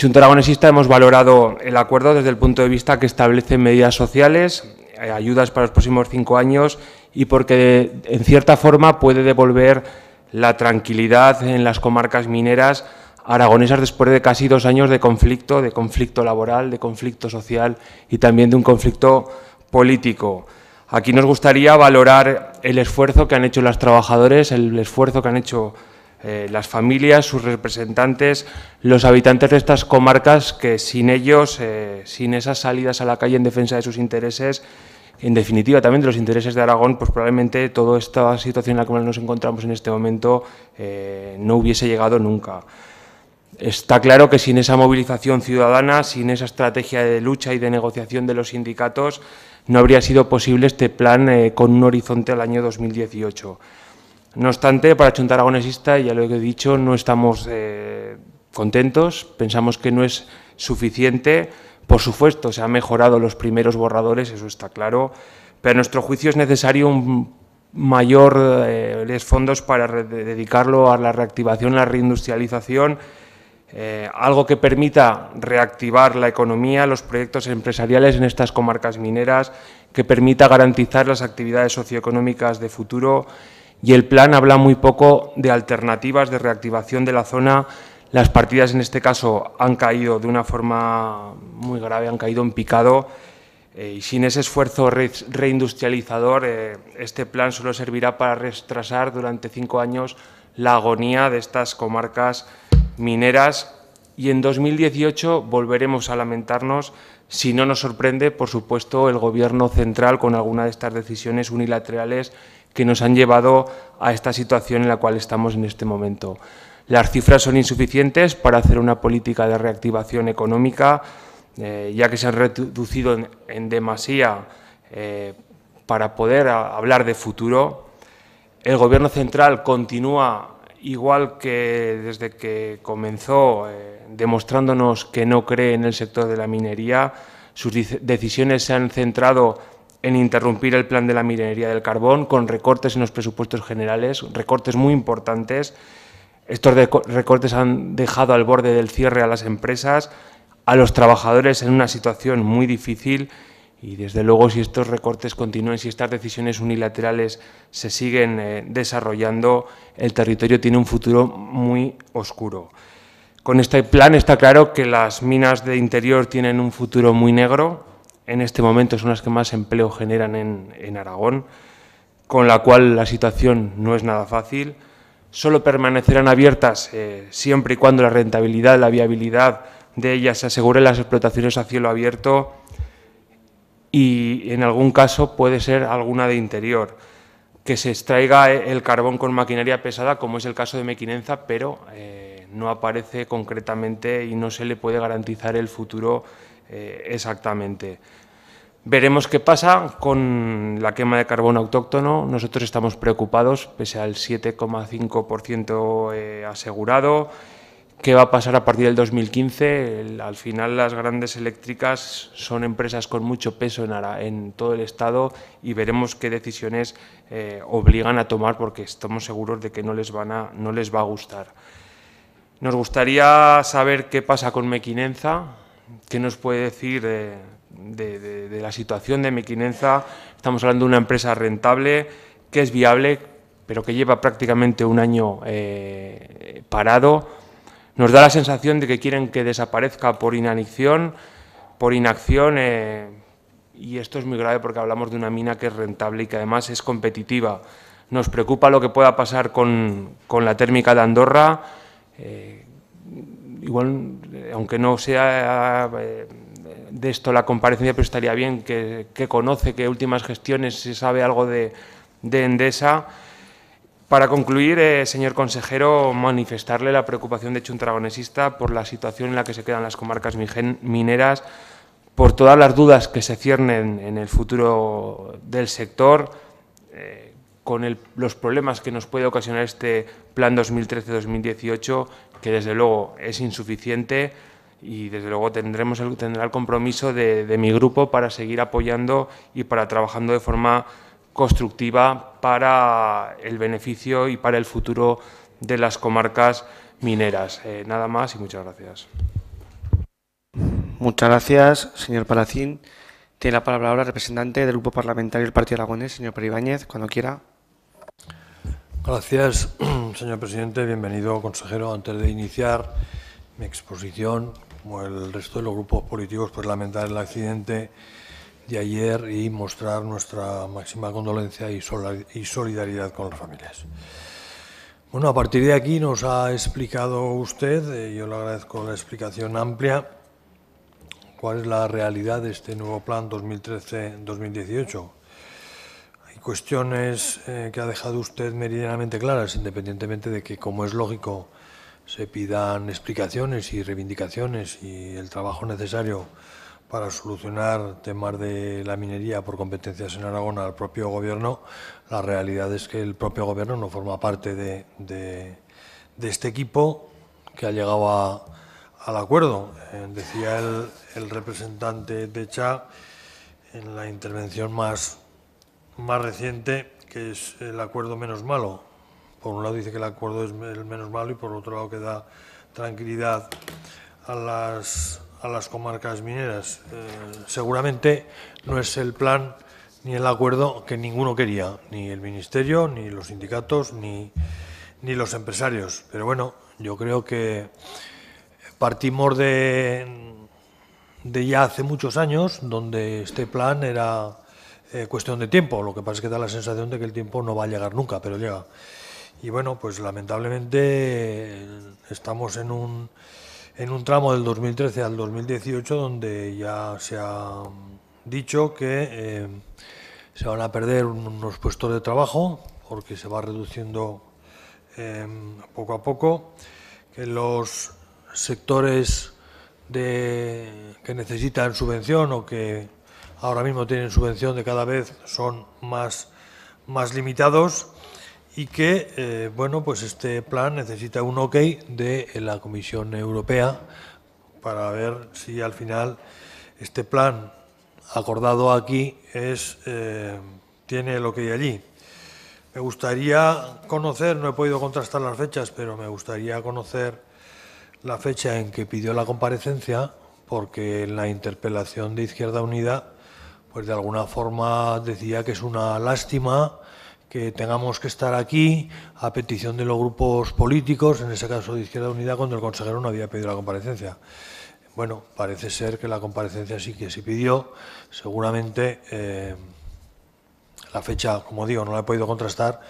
Chunta Aragonesista hemos valorado el acuerdo desde el punto de vista que establece medidas sociales, eh, ayudas para los próximos cinco años y porque, en cierta forma, puede devolver la tranquilidad en las comarcas mineras aragonesas después de casi dos años de conflicto, de conflicto laboral, de conflicto social y también de un conflicto político. Aquí nos gustaría valorar el esfuerzo que han hecho las trabajadoras, el esfuerzo que han hecho eh, las familias, sus representantes, los habitantes de estas comarcas que sin ellos, eh, sin esas salidas a la calle en defensa de sus intereses, en definitiva también de los intereses de Aragón, pues probablemente toda esta situación en la que nos encontramos en este momento eh, no hubiese llegado nunca. Está claro que sin esa movilización ciudadana, sin esa estrategia de lucha y de negociación de los sindicatos, no habría sido posible este plan con un horizonte al año 2018. No obstante, para Chunta y ya lo he dicho, no estamos eh, contentos, pensamos que no es suficiente. Por supuesto, se han mejorado los primeros borradores, eso está claro, pero a nuestro juicio es necesario un mayor eh, fondos para dedicarlo a la reactivación, la reindustrialización, eh, algo que permita reactivar la economía, los proyectos empresariales en estas comarcas mineras, que permita garantizar las actividades socioeconómicas de futuro y el plan habla muy poco de alternativas de reactivación de la zona. Las partidas en este caso han caído de una forma muy grave, han caído en picado eh, y sin ese esfuerzo reindustrializador eh, este plan solo servirá para retrasar durante cinco años la agonía de estas comarcas mineras y en 2018 volveremos a lamentarnos si no nos sorprende, por supuesto, el Gobierno central con alguna de estas decisiones unilaterales que nos han llevado a esta situación en la cual estamos en este momento. Las cifras son insuficientes para hacer una política de reactivación económica, eh, ya que se han reducido en, demasía eh, para poder hablar de futuro. El Gobierno central continúa igual que desde que comenzó, eh, demostrándonos que no cree en el sector de la minería. Sus decisiones se han centrado en interrumpir el plan de la minería del carbón con recortes en los presupuestos generales, recortes muy importantes. Estos recortes han dejado al borde del cierre a las empresas, a los trabajadores en una situación muy difícil y desde luego si estos recortes continúan, si estas decisiones unilaterales se siguen eh, desarrollando, el territorio tiene un futuro muy oscuro. Con este plan está claro que las minas de interior tienen un futuro muy negro, en este momento son las que más empleo generan en, Aragón, con la cual la situación no es nada fácil. Solo permanecerán abiertas eh, siempre y cuando la rentabilidad, la viabilidad de ellas se asegure las explotaciones a cielo abierto y en algún caso puede ser alguna de interior que se extraiga eh, el carbón con maquinaria pesada, como es el caso de Mequinenza, pero eh, no aparece concretamente y no se le puede garantizar el futuro eh, exactamente. Veremos qué pasa con la quema de carbón autóctono. Nosotros estamos preocupados, pese al 7,5% eh, asegurado. ¿Qué va a pasar a partir del 2015? al final las grandes eléctricas son empresas con mucho peso en, todo el Estado y veremos qué decisiones eh, obligan a tomar porque estamos seguros de que no les, van a, no les va a gustar. Nos gustaría saber qué pasa con Mequinenza. ¿Qué nos puede decir de, la situación de Mequinenza? Estamos hablando de una empresa rentable, que es viable, pero que lleva prácticamente un año eh, parado. Nos da la sensación de que quieren que desaparezca por inanición, por inacción, eh, y esto es muy grave porque hablamos de una mina que es rentable y que además es competitiva. Nos preocupa lo que pueda pasar con, con la térmica de Andorra. Eh, igual, eh, aunque no sea eh, de esto la comparecencia, pero estaría bien que, conoce, que últimas gestiones se sabe algo de, Endesa. Para concluir, eh, señor consejero, manifestarle la preocupación de Chuntragonesista por la situación en la que se quedan las comarcas mineras, por todas las dudas que se ciernen en el futuro del sector, con los problemas que nos puede ocasionar este Plan 2013-2018 que desde luego es insuficiente y desde luego tendremos el, tendrá el compromiso de, mi grupo para seguir apoyando y para trabajando de forma constructiva para el beneficio y para el futuro de las comarcas mineras. Eh, nada más y muchas gracias. Muchas gracias, señor Palacín. Tiene la palabra ahora el representante del Grupo Parlamentario del Partido Aragonés, señor Peribáñez, cuando quiera. Gracias, señor presidente. Bienvenido, consejero. Antes de iniciar mi exposición, como el resto de los grupos políticos, pues lamentar el accidente de ayer y mostrar nuestra máxima condolencia y solidaridad con las familias. Bueno, a partir de aquí nos ha explicado usted, y eh, yo le agradezco la explicación amplia, cuál es la realidad de este nuevo plan 2013-2018 cuestiones eh, que ha dejado usted meridianamente claras, independientemente de que, como es lógico, se pidan explicaciones y reivindicaciones y el trabajo necesario para solucionar temas de la minería por competencias en Aragón al propio gobierno, la realidad es que el propio gobierno no forma parte de, este equipo que ha llegado al acuerdo. Eh, decía el, representante de CHA en la intervención más más reciente, que es el acuerdo menos malo. Por un lado dice que el acuerdo es el menos malo y por otro lado que da tranquilidad a las, a las comarcas mineras. Eh, seguramente no es el plan ni el acuerdo que ninguno quería, ni el Ministerio, ni los sindicatos, ni, ni los empresarios. Pero bueno, yo creo que partimos de, de ya hace muchos años, donde este plan era eh, cuestión de tiempo. Lo que pasa es que da la sensación de que el tiempo no va a llegar nunca, pero llega. Y bueno, pues lamentablemente eh, estamos en un, tramo del 2013 al 2018 donde ya se ha dicho que eh, se van a perder unos puestos de trabajo porque se va reduciendo poco a poco, que los sectores de, que necesitan subvención o que ahora mismo tienen subvención de cada vez son más, más limitados y que eh, bueno pues este plan necesita un ok de la Comisión Europea para ver si al final este plan acordado aquí es eh, tiene el ok allí. Me gustaría conocer, no he podido contrastar las fechas, pero me gustaría conocer la fecha en que pidió la comparecencia, porque en la interpelación de Izquierda Unida pues de alguna forma decía que es una lástima que tengamos que estar aquí a petición de los grupos políticos, en ese caso de Izquierda Unida, cuando el consejero no había pedido la comparecencia. Bueno, parece ser que la comparecencia sí que se pidió. Seguramente eh, la fecha, como digo, no la he podido contrastar,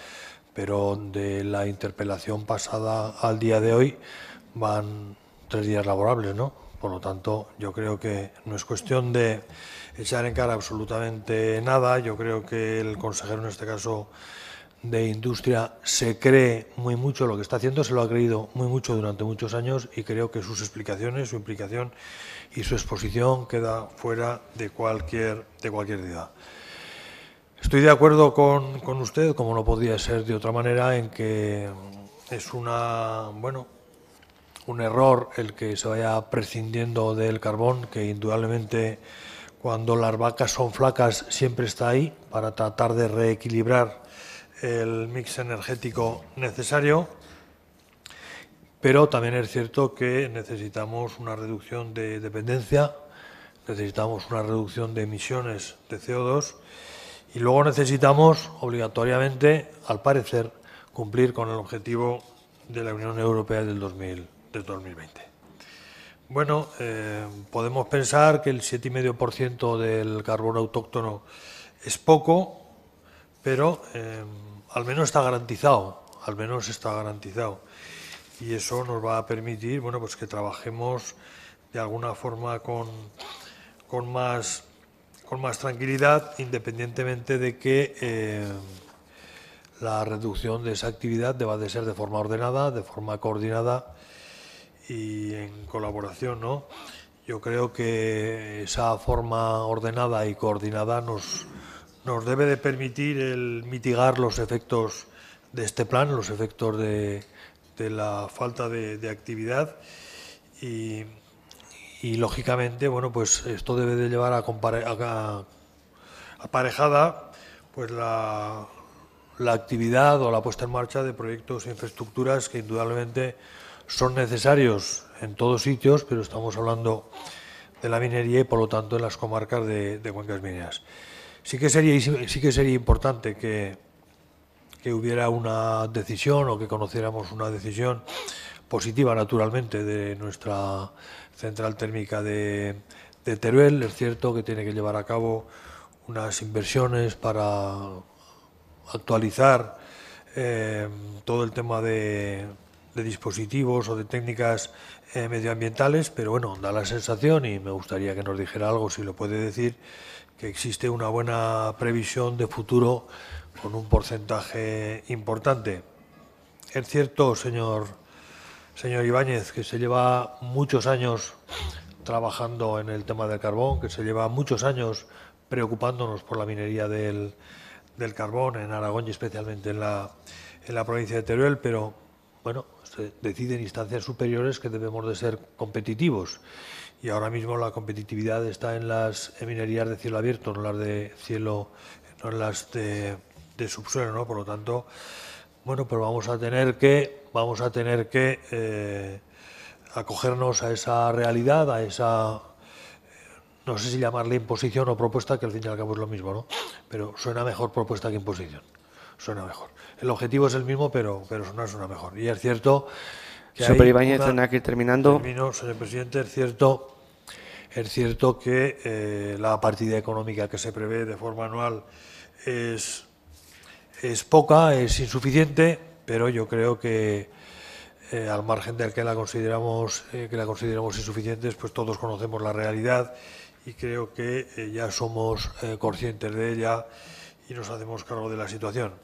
pero de la interpelación pasada al día de hoy van tres días laborables, ¿no? Por lo tanto, yo creo que no es cuestión de echar en cara absolutamente nada. Yo creo que el consejero, en este caso de Industria, se cree muy mucho lo que está haciendo, se lo ha creído muy mucho durante muchos años y creo que sus explicaciones, su implicación y su exposición queda fuera de cualquier, de cualquier duda... Estoy de acuerdo con, con usted, como no podía ser de otra manera, en que es una, bueno, un error el que se vaya prescindiendo del carbón, que indudablemente cuando las vacas son flacas siempre está ahí para tratar de reequilibrar el mix energético necesario, pero también es cierto que necesitamos una reducción de dependencia, necesitamos una reducción de emisiones de CO2 y luego necesitamos obligatoriamente, al parecer, cumplir con el objetivo de la Unión Europea del, 2000, del 2020. Bueno, eh, podemos pensar que el 7,5% del carbón autóctono es poco, pero eh, al menos está garantizado, al menos está garantizado. Y eso nos va a permitir, bueno, pues que trabajemos de alguna forma con, con, más, con más tranquilidad, independientemente de que eh, la reducción de esa actividad deba de ser de forma ordenada, de forma coordinada y en colaboración, ¿no? Yo creo que esa forma ordenada y coordinada nos, nos debe de permitir el mitigar los efectos de este plan, los efectos de, la falta de, actividad y, lógicamente, bueno, pues esto debe de llevar a, compare, a, aparejada pues la, la actividad o la puesta en marcha de proyectos e infraestructuras que indudablemente son necesarios en todos sitios, pero estamos hablando de la minería y por lo tanto en las comarcas de, cuencas mineras. Sí que sería, sí que sería importante que, que, hubiera una decisión o que conociéramos una decisión positiva naturalmente de nuestra central térmica de, Teruel. Es cierto que tiene que llevar a cabo unas inversiones para actualizar eh, todo el tema de de dispositivos o de técnicas eh, medioambientales, pero bueno, da la sensación, y me gustaría que nos dijera algo, si lo puede decir, que existe una buena previsión de futuro con un porcentaje importante. Es cierto, señor, señor Ibáñez, que se lleva muchos años trabajando en el tema del carbón, que se lleva muchos años preocupándonos por la minería del, del carbón en Aragón y especialmente en la, en la provincia de Teruel, pero bueno, deciden instancias superiores que debemos de ser competitivos. Y ahora mismo la competitividad está en las minerías de cielo abierto, no las de cielo, no las de, subsuelo, ¿no? Por lo tanto, bueno, pero pues vamos a tener que, vamos a tener que eh, acogernos a esa realidad, a esa no sé si llamarle imposición o propuesta, que al fin y al cabo es lo mismo, ¿no? Pero suena mejor propuesta que imposición. Suena mejor el objetivo es el mismo, pero, pero no es una mejor. Y es cierto que. terminando. señor presidente, es cierto. Es cierto que eh, la partida económica que se prevé de forma anual es, es poca, es insuficiente, pero yo creo que eh, al margen del que la consideramos eh, que la consideramos insuficientes, pues todos conocemos la realidad y creo que ya somos conscientes de ella y nos hacemos cargo de la situación.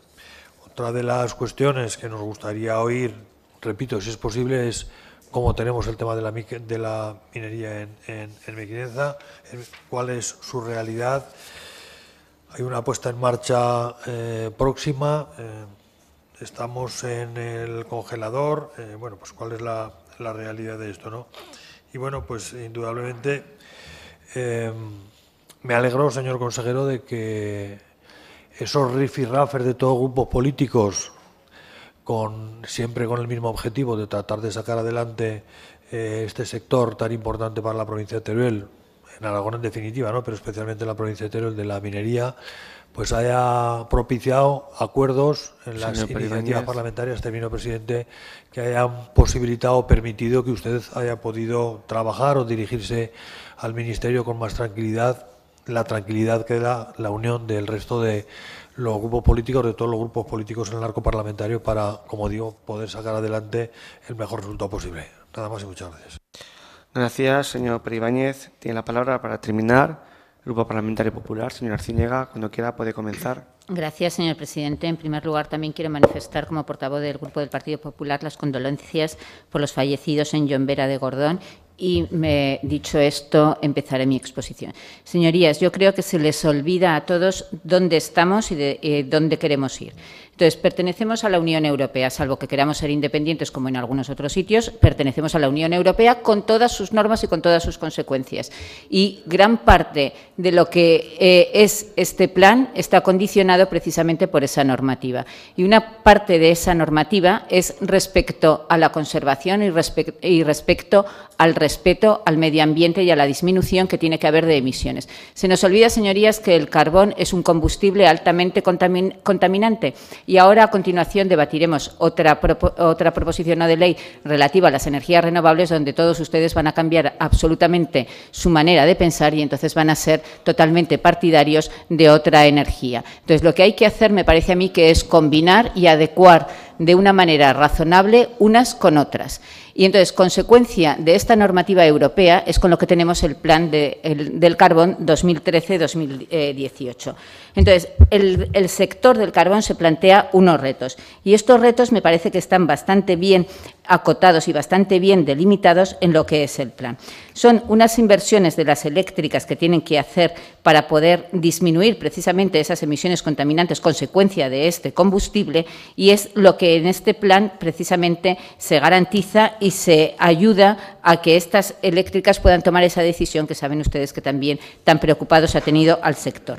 Otra de las cuestiones que nos gustaría oír, repito, si es posible, es cómo tenemos el tema de la, de la minería en, en, cuál es su realidad. Hay una puesta en marcha eh, próxima. Eh, estamos en el congelador, eh, bueno, pues cuál es la, realidad de esto, ¿no? Y bueno, pues indudablemente me alegro, señor consejero, de que esos rifirrafes de todos grupos políticos, con, siempre con el mismo objetivo de tratar de sacar adelante eh, este sector tan importante para la provincia de Teruel, en Aragón en definitiva, ¿no? pero especialmente en la provincia de Teruel, de la minería, pues haya propiciado acuerdos en las iniciativas parlamentarias, termino presidente, que hayan posibilitado, permitido que usted haya podido trabajar o dirigirse al ministerio con más tranquilidad la tranquilidad que da la unión del resto de los grupos políticos, de todos los grupos políticos en el arco parlamentario, para, como digo, poder sacar adelante el mejor resultado posible. Nada más y muchas gracias. Gracias, señor Peribáñez. Tiene la palabra para terminar. Grupo Parlamentario Popular, señor Arciniega, cuando quiera puede comenzar. Gracias, señor presidente. En primer lugar, también quiero manifestar como portavoz del Grupo del Partido Popular las condolencias por los fallecidos en Vera de Gordón y me, dicho esto, empezaré mi exposición. Señorías, yo creo que se les olvida a todos dónde estamos y de, eh, dónde queremos ir. Entonces, pertenecemos a la Unión Europea, salvo que queramos ser independientes como en algunos otros sitios, pertenecemos a la Unión Europea con todas sus normas y con todas sus consecuencias. Y gran parte de lo que eh, es este plan está condicionado precisamente por esa normativa. Y una parte de esa normativa es respecto a la conservación y, respecto al respeto al medio ambiente y a la disminución que tiene que haber de emisiones. Se nos olvida, señorías, que el carbón es un combustible altamente contaminante y ahora, a continuación, debatiremos otra, otra proposición de ley relativa a las energías renovables, donde todos ustedes van a cambiar absolutamente su manera de pensar y entonces van a ser totalmente partidarios de otra energía. Entonces, lo que hay que hacer, me parece a mí, que es combinar y adecuar de una manera razonable unas con otras. Y entonces, consecuencia de esta normativa europea es con lo que tenemos el plan del carbón 2013-2018. Entonces, el, el, sector del carbón se plantea unos retos y estos retos me parece que están bastante bien acotados y bastante bien delimitados en lo que es el plan. Son unas inversiones de las eléctricas que tienen que hacer para poder disminuir precisamente esas emisiones contaminantes consecuencia de este combustible y es lo que en este plan precisamente se garantiza y se ayuda a que estas eléctricas puedan tomar esa decisión que saben ustedes que también tan preocupados ha tenido al sector.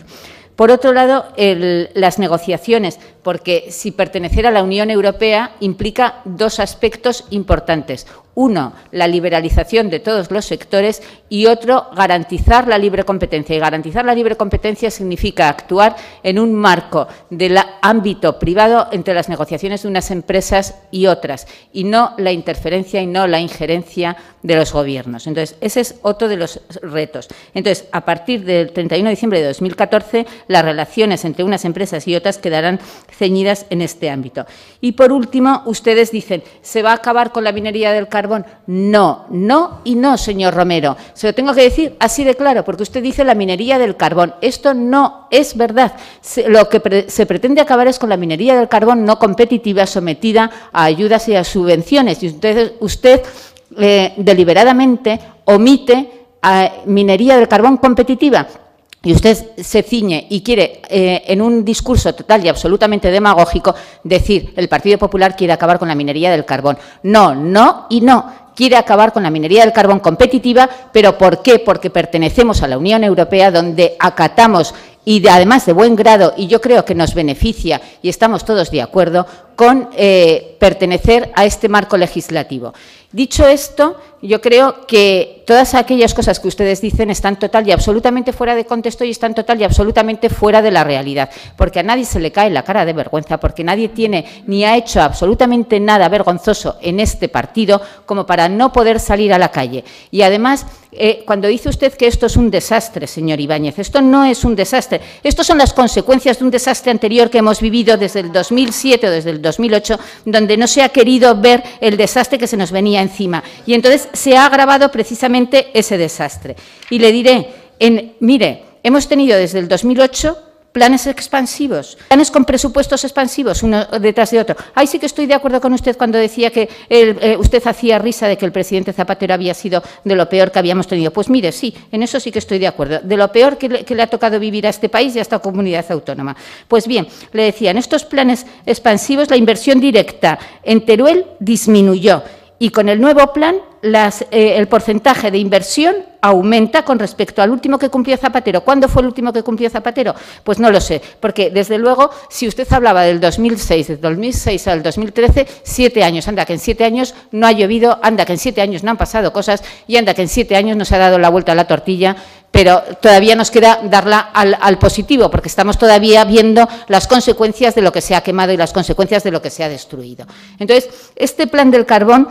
Por otro lado, las negociaciones porque si pertenecer a la Unión Europea implica dos aspectos importantes. Uno, la liberalización de todos los sectores y otro, garantizar la libre competencia. Y garantizar la libre competencia significa actuar en un marco del ámbito privado entre las negociaciones de unas empresas y otras y no la interferencia y no la injerencia de los gobiernos. Entonces, ese es otro de los retos. Entonces, a partir del 31 de diciembre de 2014, las relaciones entre unas empresas y otras quedarán ceñidas en este ámbito. Y por último, ustedes dicen, ¿se va a acabar con la minería del carbón? No, no y no, señor Romero. Se lo tengo que decir así de claro, porque usted dice la minería del carbón. Esto no es verdad. lo que se pretende acabar es con la minería del carbón no competitiva, sometida a ayudas y a subvenciones. Y entonces usted eh, deliberadamente omite a eh, minería del carbón competitiva y usted se ciñe y quiere, eh, en un discurso total y absolutamente demagógico, decir el Partido Popular quiere acabar con la minería del carbón. No, no y no. Quiere acabar con la minería del carbón competitiva, pero ¿por qué? Porque pertenecemos a la Unión Europea, donde acatamos y además de buen grado, y yo creo que nos beneficia y estamos todos de acuerdo con eh, pertenecer a este marco legislativo. Dicho esto, yo creo que todas aquellas cosas que ustedes dicen están total y absolutamente fuera de contexto y están total y absolutamente fuera de la realidad, porque a nadie se le cae la cara de vergüenza, porque nadie tiene ni ha hecho absolutamente nada vergonzoso en este partido como para no poder salir a la calle. Y además, eh, cuando dice usted que esto es un desastre, señor Ibáñez, esto no es un desastre. Estas son las consecuencias de un desastre anterior que hemos vivido desde el 2007 o desde el 2008, donde no se ha querido ver el desastre que se nos venía encima. Y entonces se ha agravado precisamente ese desastre. Y le diré, en, mire, hemos tenido desde el 2008 planes expansivos, planes con presupuestos expansivos uno detrás de otro. Ahí sí que estoy de acuerdo con usted cuando decía que eh, usted hacía risa de que el presidente Zapatero había sido de lo peor que habíamos tenido. Pues mire, sí, en eso sí que estoy de acuerdo, de lo peor que le ha tocado vivir a este país y a esta comunidad autónoma. Pues bien, le decía, en estos planes expansivos la inversión directa en Teruel disminuyó y con el nuevo plan eh, el porcentaje de inversión aumenta con respecto al último que cumplió Zapatero. ¿Cuándo fue el último que cumplió Zapatero? Pues no lo sé, porque desde luego, si usted hablaba del 2006, del 2006 al 2013, siete años, anda que en siete años no ha llovido, anda que en siete años no han pasado cosas y anda que en siete años no se ha dado la vuelta a la tortilla, pero todavía nos queda darla al, al positivo, porque estamos todavía viendo las consecuencias de lo que se ha quemado y las consecuencias de lo que se ha destruido. Entonces, este plan del carbón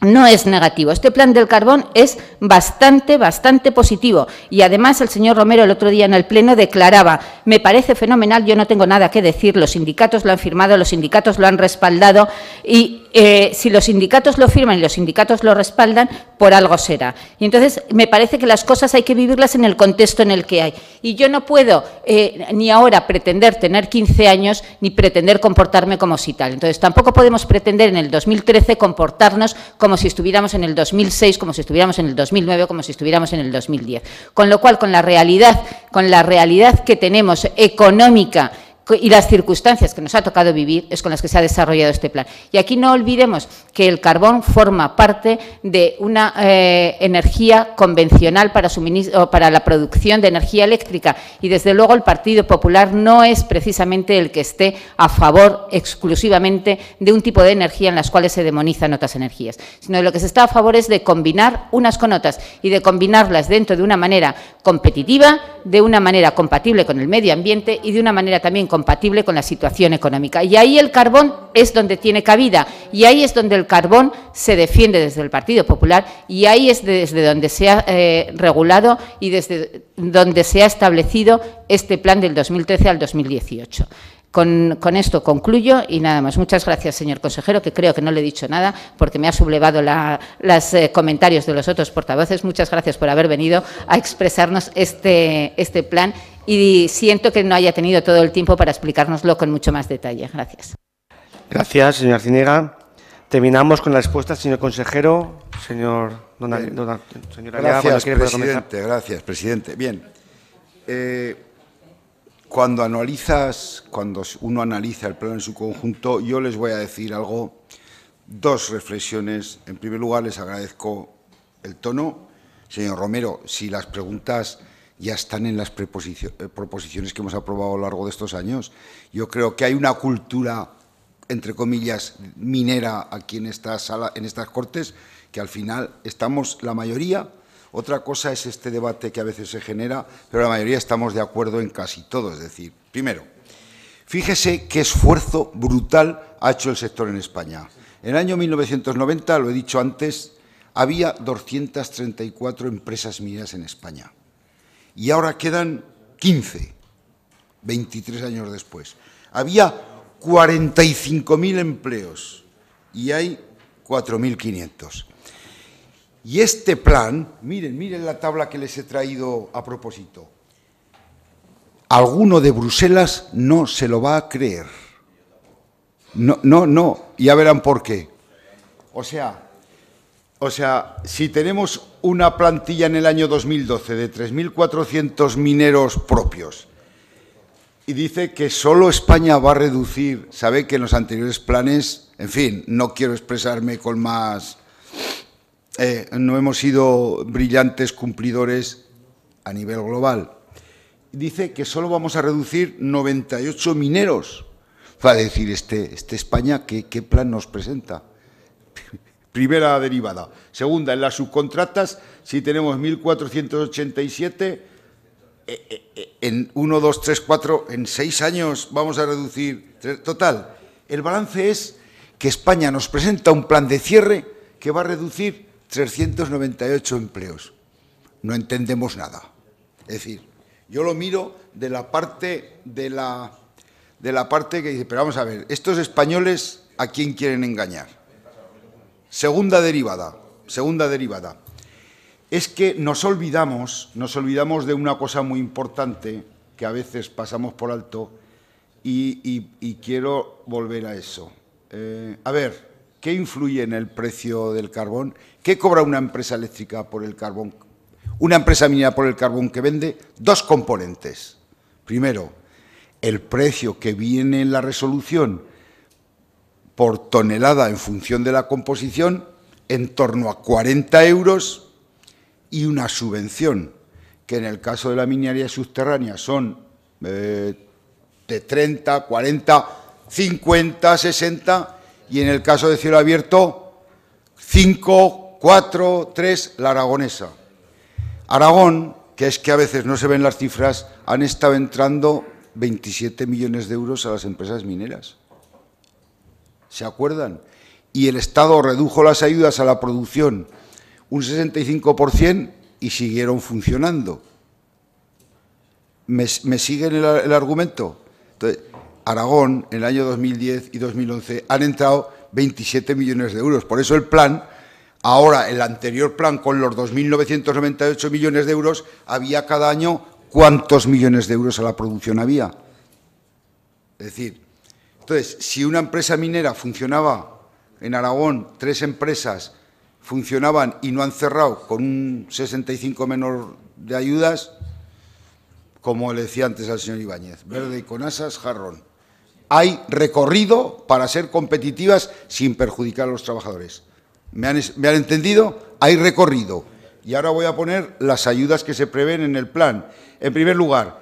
no es negativo. Este plan del carbón es bastante, bastante positivo. Y además el señor Romero el otro día en el Pleno declaraba, me parece fenomenal, yo no tengo nada que decir, los sindicatos lo han firmado, los sindicatos lo han respaldado y eh, si los sindicatos lo firman y los sindicatos lo respaldan, por algo será. Y entonces me parece que las cosas hay que vivirlas en el contexto en el que hay. Y yo no puedo eh, ni ahora pretender tener 15 años ni pretender comportarme como si tal. Entonces tampoco podemos pretender en el 2013 comportarnos como si estuviéramos en el 2006, como si estuviéramos en el 2009, como si estuviéramos en el 2010. Con lo cual, con la realidad, con la realidad que tenemos económica, y las circunstancias que nos ha tocado vivir es con las que se ha desarrollado este plan. Y aquí no olvidemos que el carbón forma parte de una eh, energía convencional para, para la producción de energía eléctrica y desde luego el Partido Popular no es precisamente el que esté a favor exclusivamente de un tipo de energía en las cuales se demonizan otras energías, sino de lo que se está a favor es de combinar unas con otras y de combinarlas dentro de una manera competitiva, de una manera compatible con el medio ambiente y de una manera también compatible con la situación económica. Y ahí el carbón es donde tiene cabida, y ahí es donde el carbón se defiende desde el Partido Popular, y ahí es desde donde se ha eh, regulado y desde donde se ha establecido este plan del 2013 al 2018. Con, con, esto concluyo y nada más. Muchas gracias, señor consejero, que creo que no le he dicho nada porque me ha sublevado los eh, comentarios de los otros portavoces. Muchas gracias por haber venido a expresarnos este, este plan y siento que no haya tenido todo el tiempo para explicárnoslo con mucho más detalle. Gracias. Gracias, señor Cinega. Terminamos con la respuesta, señor consejero, señor Gracias, presidente. Gracias, presidente. Bien. Eh, cuando analizas, cuando uno analiza el plan en su conjunto, yo les voy a decir algo, dos reflexiones. En primer lugar, les agradezco el tono. Señor Romero, si las preguntas ya están en las eh, proposiciones que hemos aprobado a lo largo de estos años. Yo creo que hay una cultura, entre comillas, minera aquí en esta sala, en estas cortes, que al final estamos la mayoría. Otra cosa es este debate que a veces se genera, pero la mayoría estamos de acuerdo en casi todo. Es decir, primero, fíjese qué esfuerzo brutal ha hecho el sector en España. En el año 1990, lo he dicho antes, había 234 empresas mineras en España y ahora quedan 15, 23 años después. Había 45.000 empleos y hay 4.500. Y este plan, miren, miren la tabla que les he traído a propósito. Alguno de Bruselas no se lo va a creer. No, no, no, ya verán por qué. O sea, o sea, si tenemos una plantilla en el año 2012 de 3.400 mineros propios y dice que solo España va a reducir, sabe que en los anteriores planes, en fin, no quiero expresarme con más, eh, no hemos sido brillantes cumplidores a nivel global. Dice que solo vamos a reducir 98 mineros. Va a decir, este, este España, ¿qué plan nos presenta? primera derivada. Segunda, en las subcontratas, si tenemos 1.487, eh, eh, eh, en 1, 2, 3, 4, en 6 años vamos a reducir. Total, el balance es que España nos presenta un plan de cierre que va a reducir 398 empleos. No entendemos nada. Es decir, yo lo miro de la parte de la, de la parte que dice, pero vamos a ver, estos españoles a quién quieren engañar. Segunda derivada, segunda derivada. Es que nos olvidamos, nos olvidamos de una cosa muy importante que a veces pasamos por alto y, quiero volver a eso. Eh, a ver, ¿qué influye en el precio del carbón? ¿Qué cobra una empresa eléctrica por el carbón? Una empresa minera por el carbón que vende dos componentes. Primero, el precio que viene en la resolución por tonelada en función de la composición en torno a 40 euros y una subvención, que en el caso de la minería subterránea son eh, de 30, 40, 50, 60 y en el caso de cielo abierto 5, 4, 3, la aragonesa. Aragón, que es que a veces no se ven las cifras, han estado entrando 27 millones de euros a las empresas mineras. ¿se acuerdan? Y el Estado redujo las ayudas a la producción un 65% y siguieron funcionando. ¿Me, siguen el, argumento? Entonces, Aragón, en el año 2010 y 2011, han entrado 27 millones de euros. Por eso el plan, ahora el anterior plan con los 2.998 millones de euros, había cada año cuántos millones de euros a la producción había. Es decir, entonces, si una empresa minera funcionaba en Aragón, tres empresas funcionaban y no han cerrado con un 65 menor de ayudas, como le decía antes al señor Ibáñez, verde y con asas, jarrón. Hay recorrido para ser competitivas sin perjudicar a los trabajadores. ¿Me han, ¿Me han, entendido? Hay recorrido. Y ahora voy a poner las ayudas que se prevén en el plan. En primer lugar,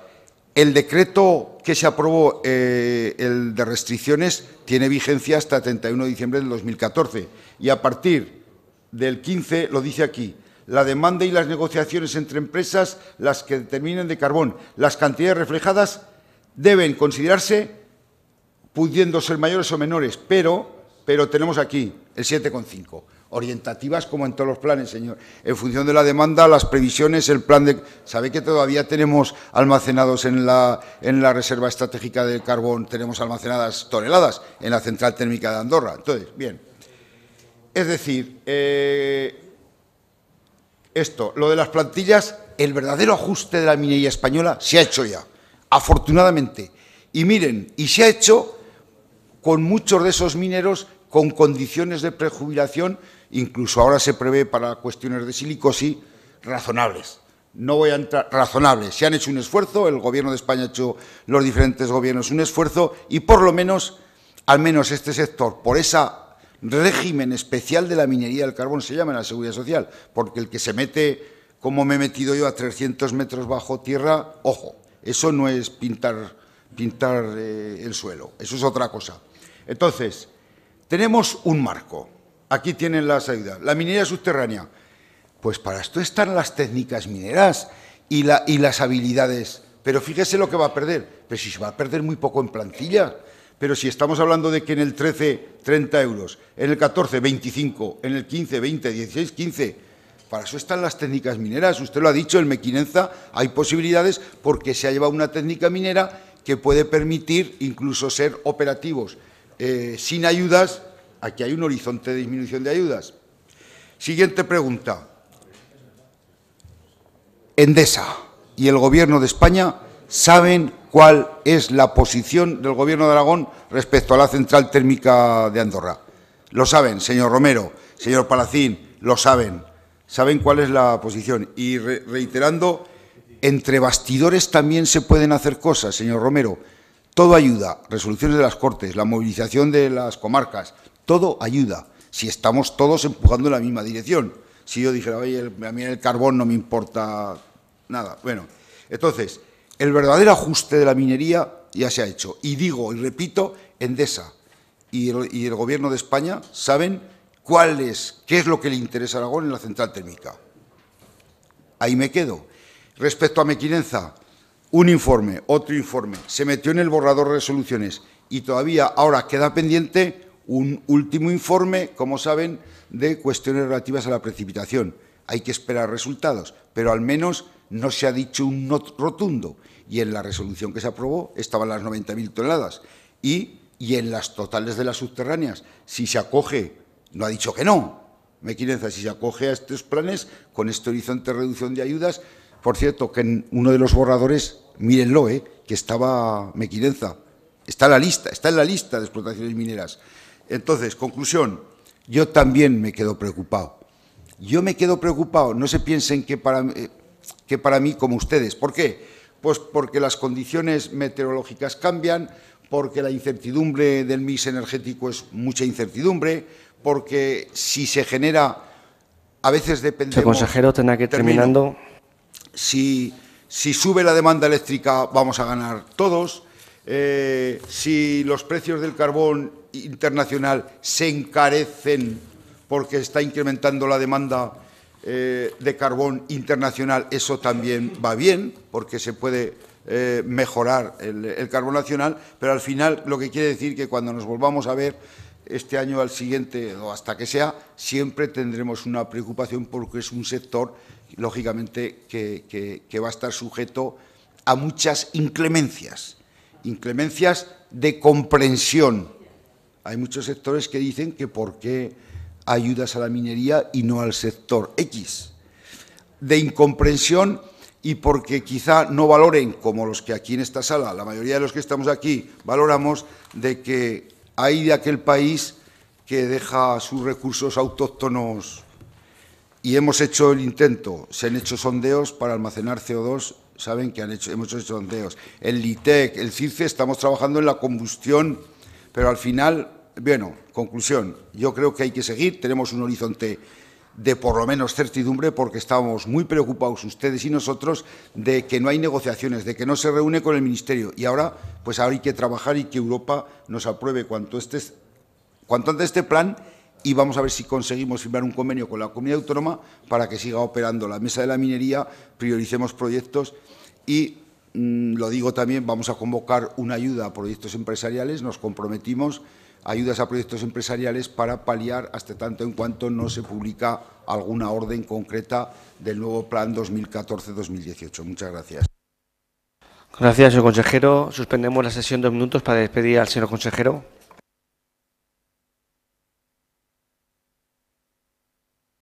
el decreto que se aprobó, eh, el de restricciones, tiene vigencia hasta 31 de diciembre del 2014 y a partir del 15, lo dice aquí, la demanda y las negociaciones entre empresas, las que determinen de carbón, las cantidades reflejadas deben considerarse pudiendo ser mayores o menores, pero, pero tenemos aquí el 7,5 orientativas como en todos los planes, señor. En función de la demanda, las previsiones, el plan de... Sabe que todavía tenemos almacenados en la, en la Reserva Estratégica del Carbón, tenemos almacenadas toneladas en la central térmica de Andorra. Entonces, bien. Es decir, eh, esto, lo de las plantillas, el verdadero ajuste de la minería española se ha hecho ya, afortunadamente. Y miren, y se ha hecho con muchos de esos mineros con condiciones de prejubilación incluso ahora se prevé para cuestiones de silicosis razonables. No voy a entrar, razonables. Se han hecho un esfuerzo, el Gobierno de España ha hecho, los diferentes gobiernos, un esfuerzo y por lo menos, al menos este sector, por ese régimen especial de la minería del carbón, se llama en la seguridad social, porque el que se mete, como me he metido yo, a 300 metros bajo tierra, ojo, eso no es pintar, pintar eh, el suelo, eso es otra cosa. Entonces, tenemos un marco Aquí tienen las ayudas. La minería subterránea. Pues para esto están las técnicas mineras y, las habilidades. Pero fíjese lo que va a perder. Pero si se va a perder muy poco en plantilla. Pero si estamos hablando de que en el 13, 30 euros, en el 14, 25, en el 15, 20, 16, 15, para eso están las técnicas mineras. Usted lo ha dicho, en Mequinenza hay posibilidades porque se ha llevado una técnica minera que puede permitir incluso ser operativos eh, sin ayudas Aquí hay un horizonte de disminución de ayudas. Siguiente pregunta. Endesa y el Gobierno de España saben cuál es la posición del Gobierno de Aragón respecto a la central térmica de Andorra. Lo saben, señor Romero, señor Palacín, lo saben. Saben cuál es la posición. Y reiterando, entre bastidores también se pueden hacer cosas, señor Romero. Todo ayuda, resoluciones de las Cortes, la movilización de las comarcas, todo ayuda, si estamos todos empujando en la misma dirección. Si yo dijera, a mí el carbón no me importa nada. Bueno, entonces, el verdadero ajuste de la minería ya se ha hecho. Y digo y repito, Endesa y el, Gobierno de España saben cuál es, qué es lo que le interesa a Aragón en la central térmica. Ahí me quedo. Respecto a Mequinenza, un informe, otro informe, se metió en el borrador de resoluciones y todavía ahora queda pendiente un último informe, como saben, de cuestiones relativas a la precipitación. Hay que esperar resultados, pero al menos no se ha dicho un no rotundo. Y en la resolución que se aprobó estaban las 90.000 toneladas. Y, en las totales de las subterráneas, si se acoge, no ha dicho que no, Mequinenza, si se acoge a estos planes con este horizonte de reducción de ayudas, por cierto, que en uno de los borradores, mírenlo, eh, que estaba Mequinenza, está en la lista, está en la lista de explotaciones mineras. Entonces, conclusión, yo también me quedo preocupado. Yo me quedo preocupado, no se piensen que para, eh, que para mí como ustedes. ¿Por qué? Pues porque las condiciones meteorológicas cambian, porque la incertidumbre del mix energético es mucha incertidumbre, porque si se genera, a veces depende... El consejero tendrá que terminando. Si, sube la demanda eléctrica vamos a ganar todos. Eh, si los precios del carbón internacional se encarecen porque está incrementando la demanda eh, de carbón internacional, eso también va bien, porque se puede eh, mejorar el, carbón nacional, pero al final lo que quiere decir que cuando nos volvamos a ver este año al siguiente o hasta que sea, siempre tendremos una preocupación porque es un sector, lógicamente, que, va a estar sujeto a muchas inclemencias, inclemencias de comprensión hay muchos sectores que dicen que por qué ayudas a la minería y no al sector X. De incomprensión y porque quizá no valoren, como los que aquí en esta sala, la mayoría de los que estamos aquí, valoramos de que hay de aquel país que deja sus recursos autóctonos y hemos hecho el intento. Se han hecho sondeos para almacenar CO2, saben que han hecho, hemos hecho sondeos. El LITEC, el CIRCE, estamos trabajando en la combustión, pero al final bueno, conclusión. Yo creo que hay que seguir. Tenemos un horizonte de por lo menos certidumbre, porque estábamos muy preocupados ustedes y nosotros de que no hay negociaciones, de que no se reúne con el Ministerio. Y ahora, pues ahora hay que trabajar y que Europa nos apruebe cuanto, cuanto antes este plan y vamos a ver si conseguimos firmar un convenio con la comunidad autónoma para que siga operando la mesa de la minería, prioricemos proyectos y, mm, lo digo también, vamos a convocar una ayuda a proyectos empresariales, nos comprometimos ayudas a proyectos empresariales para paliar hasta tanto en cuanto no se publica alguna orden concreta del nuevo plan 2014-2018. Muchas gracias. Gracias, señor consejero. Suspendemos la sesión dos minutos para despedir al señor consejero.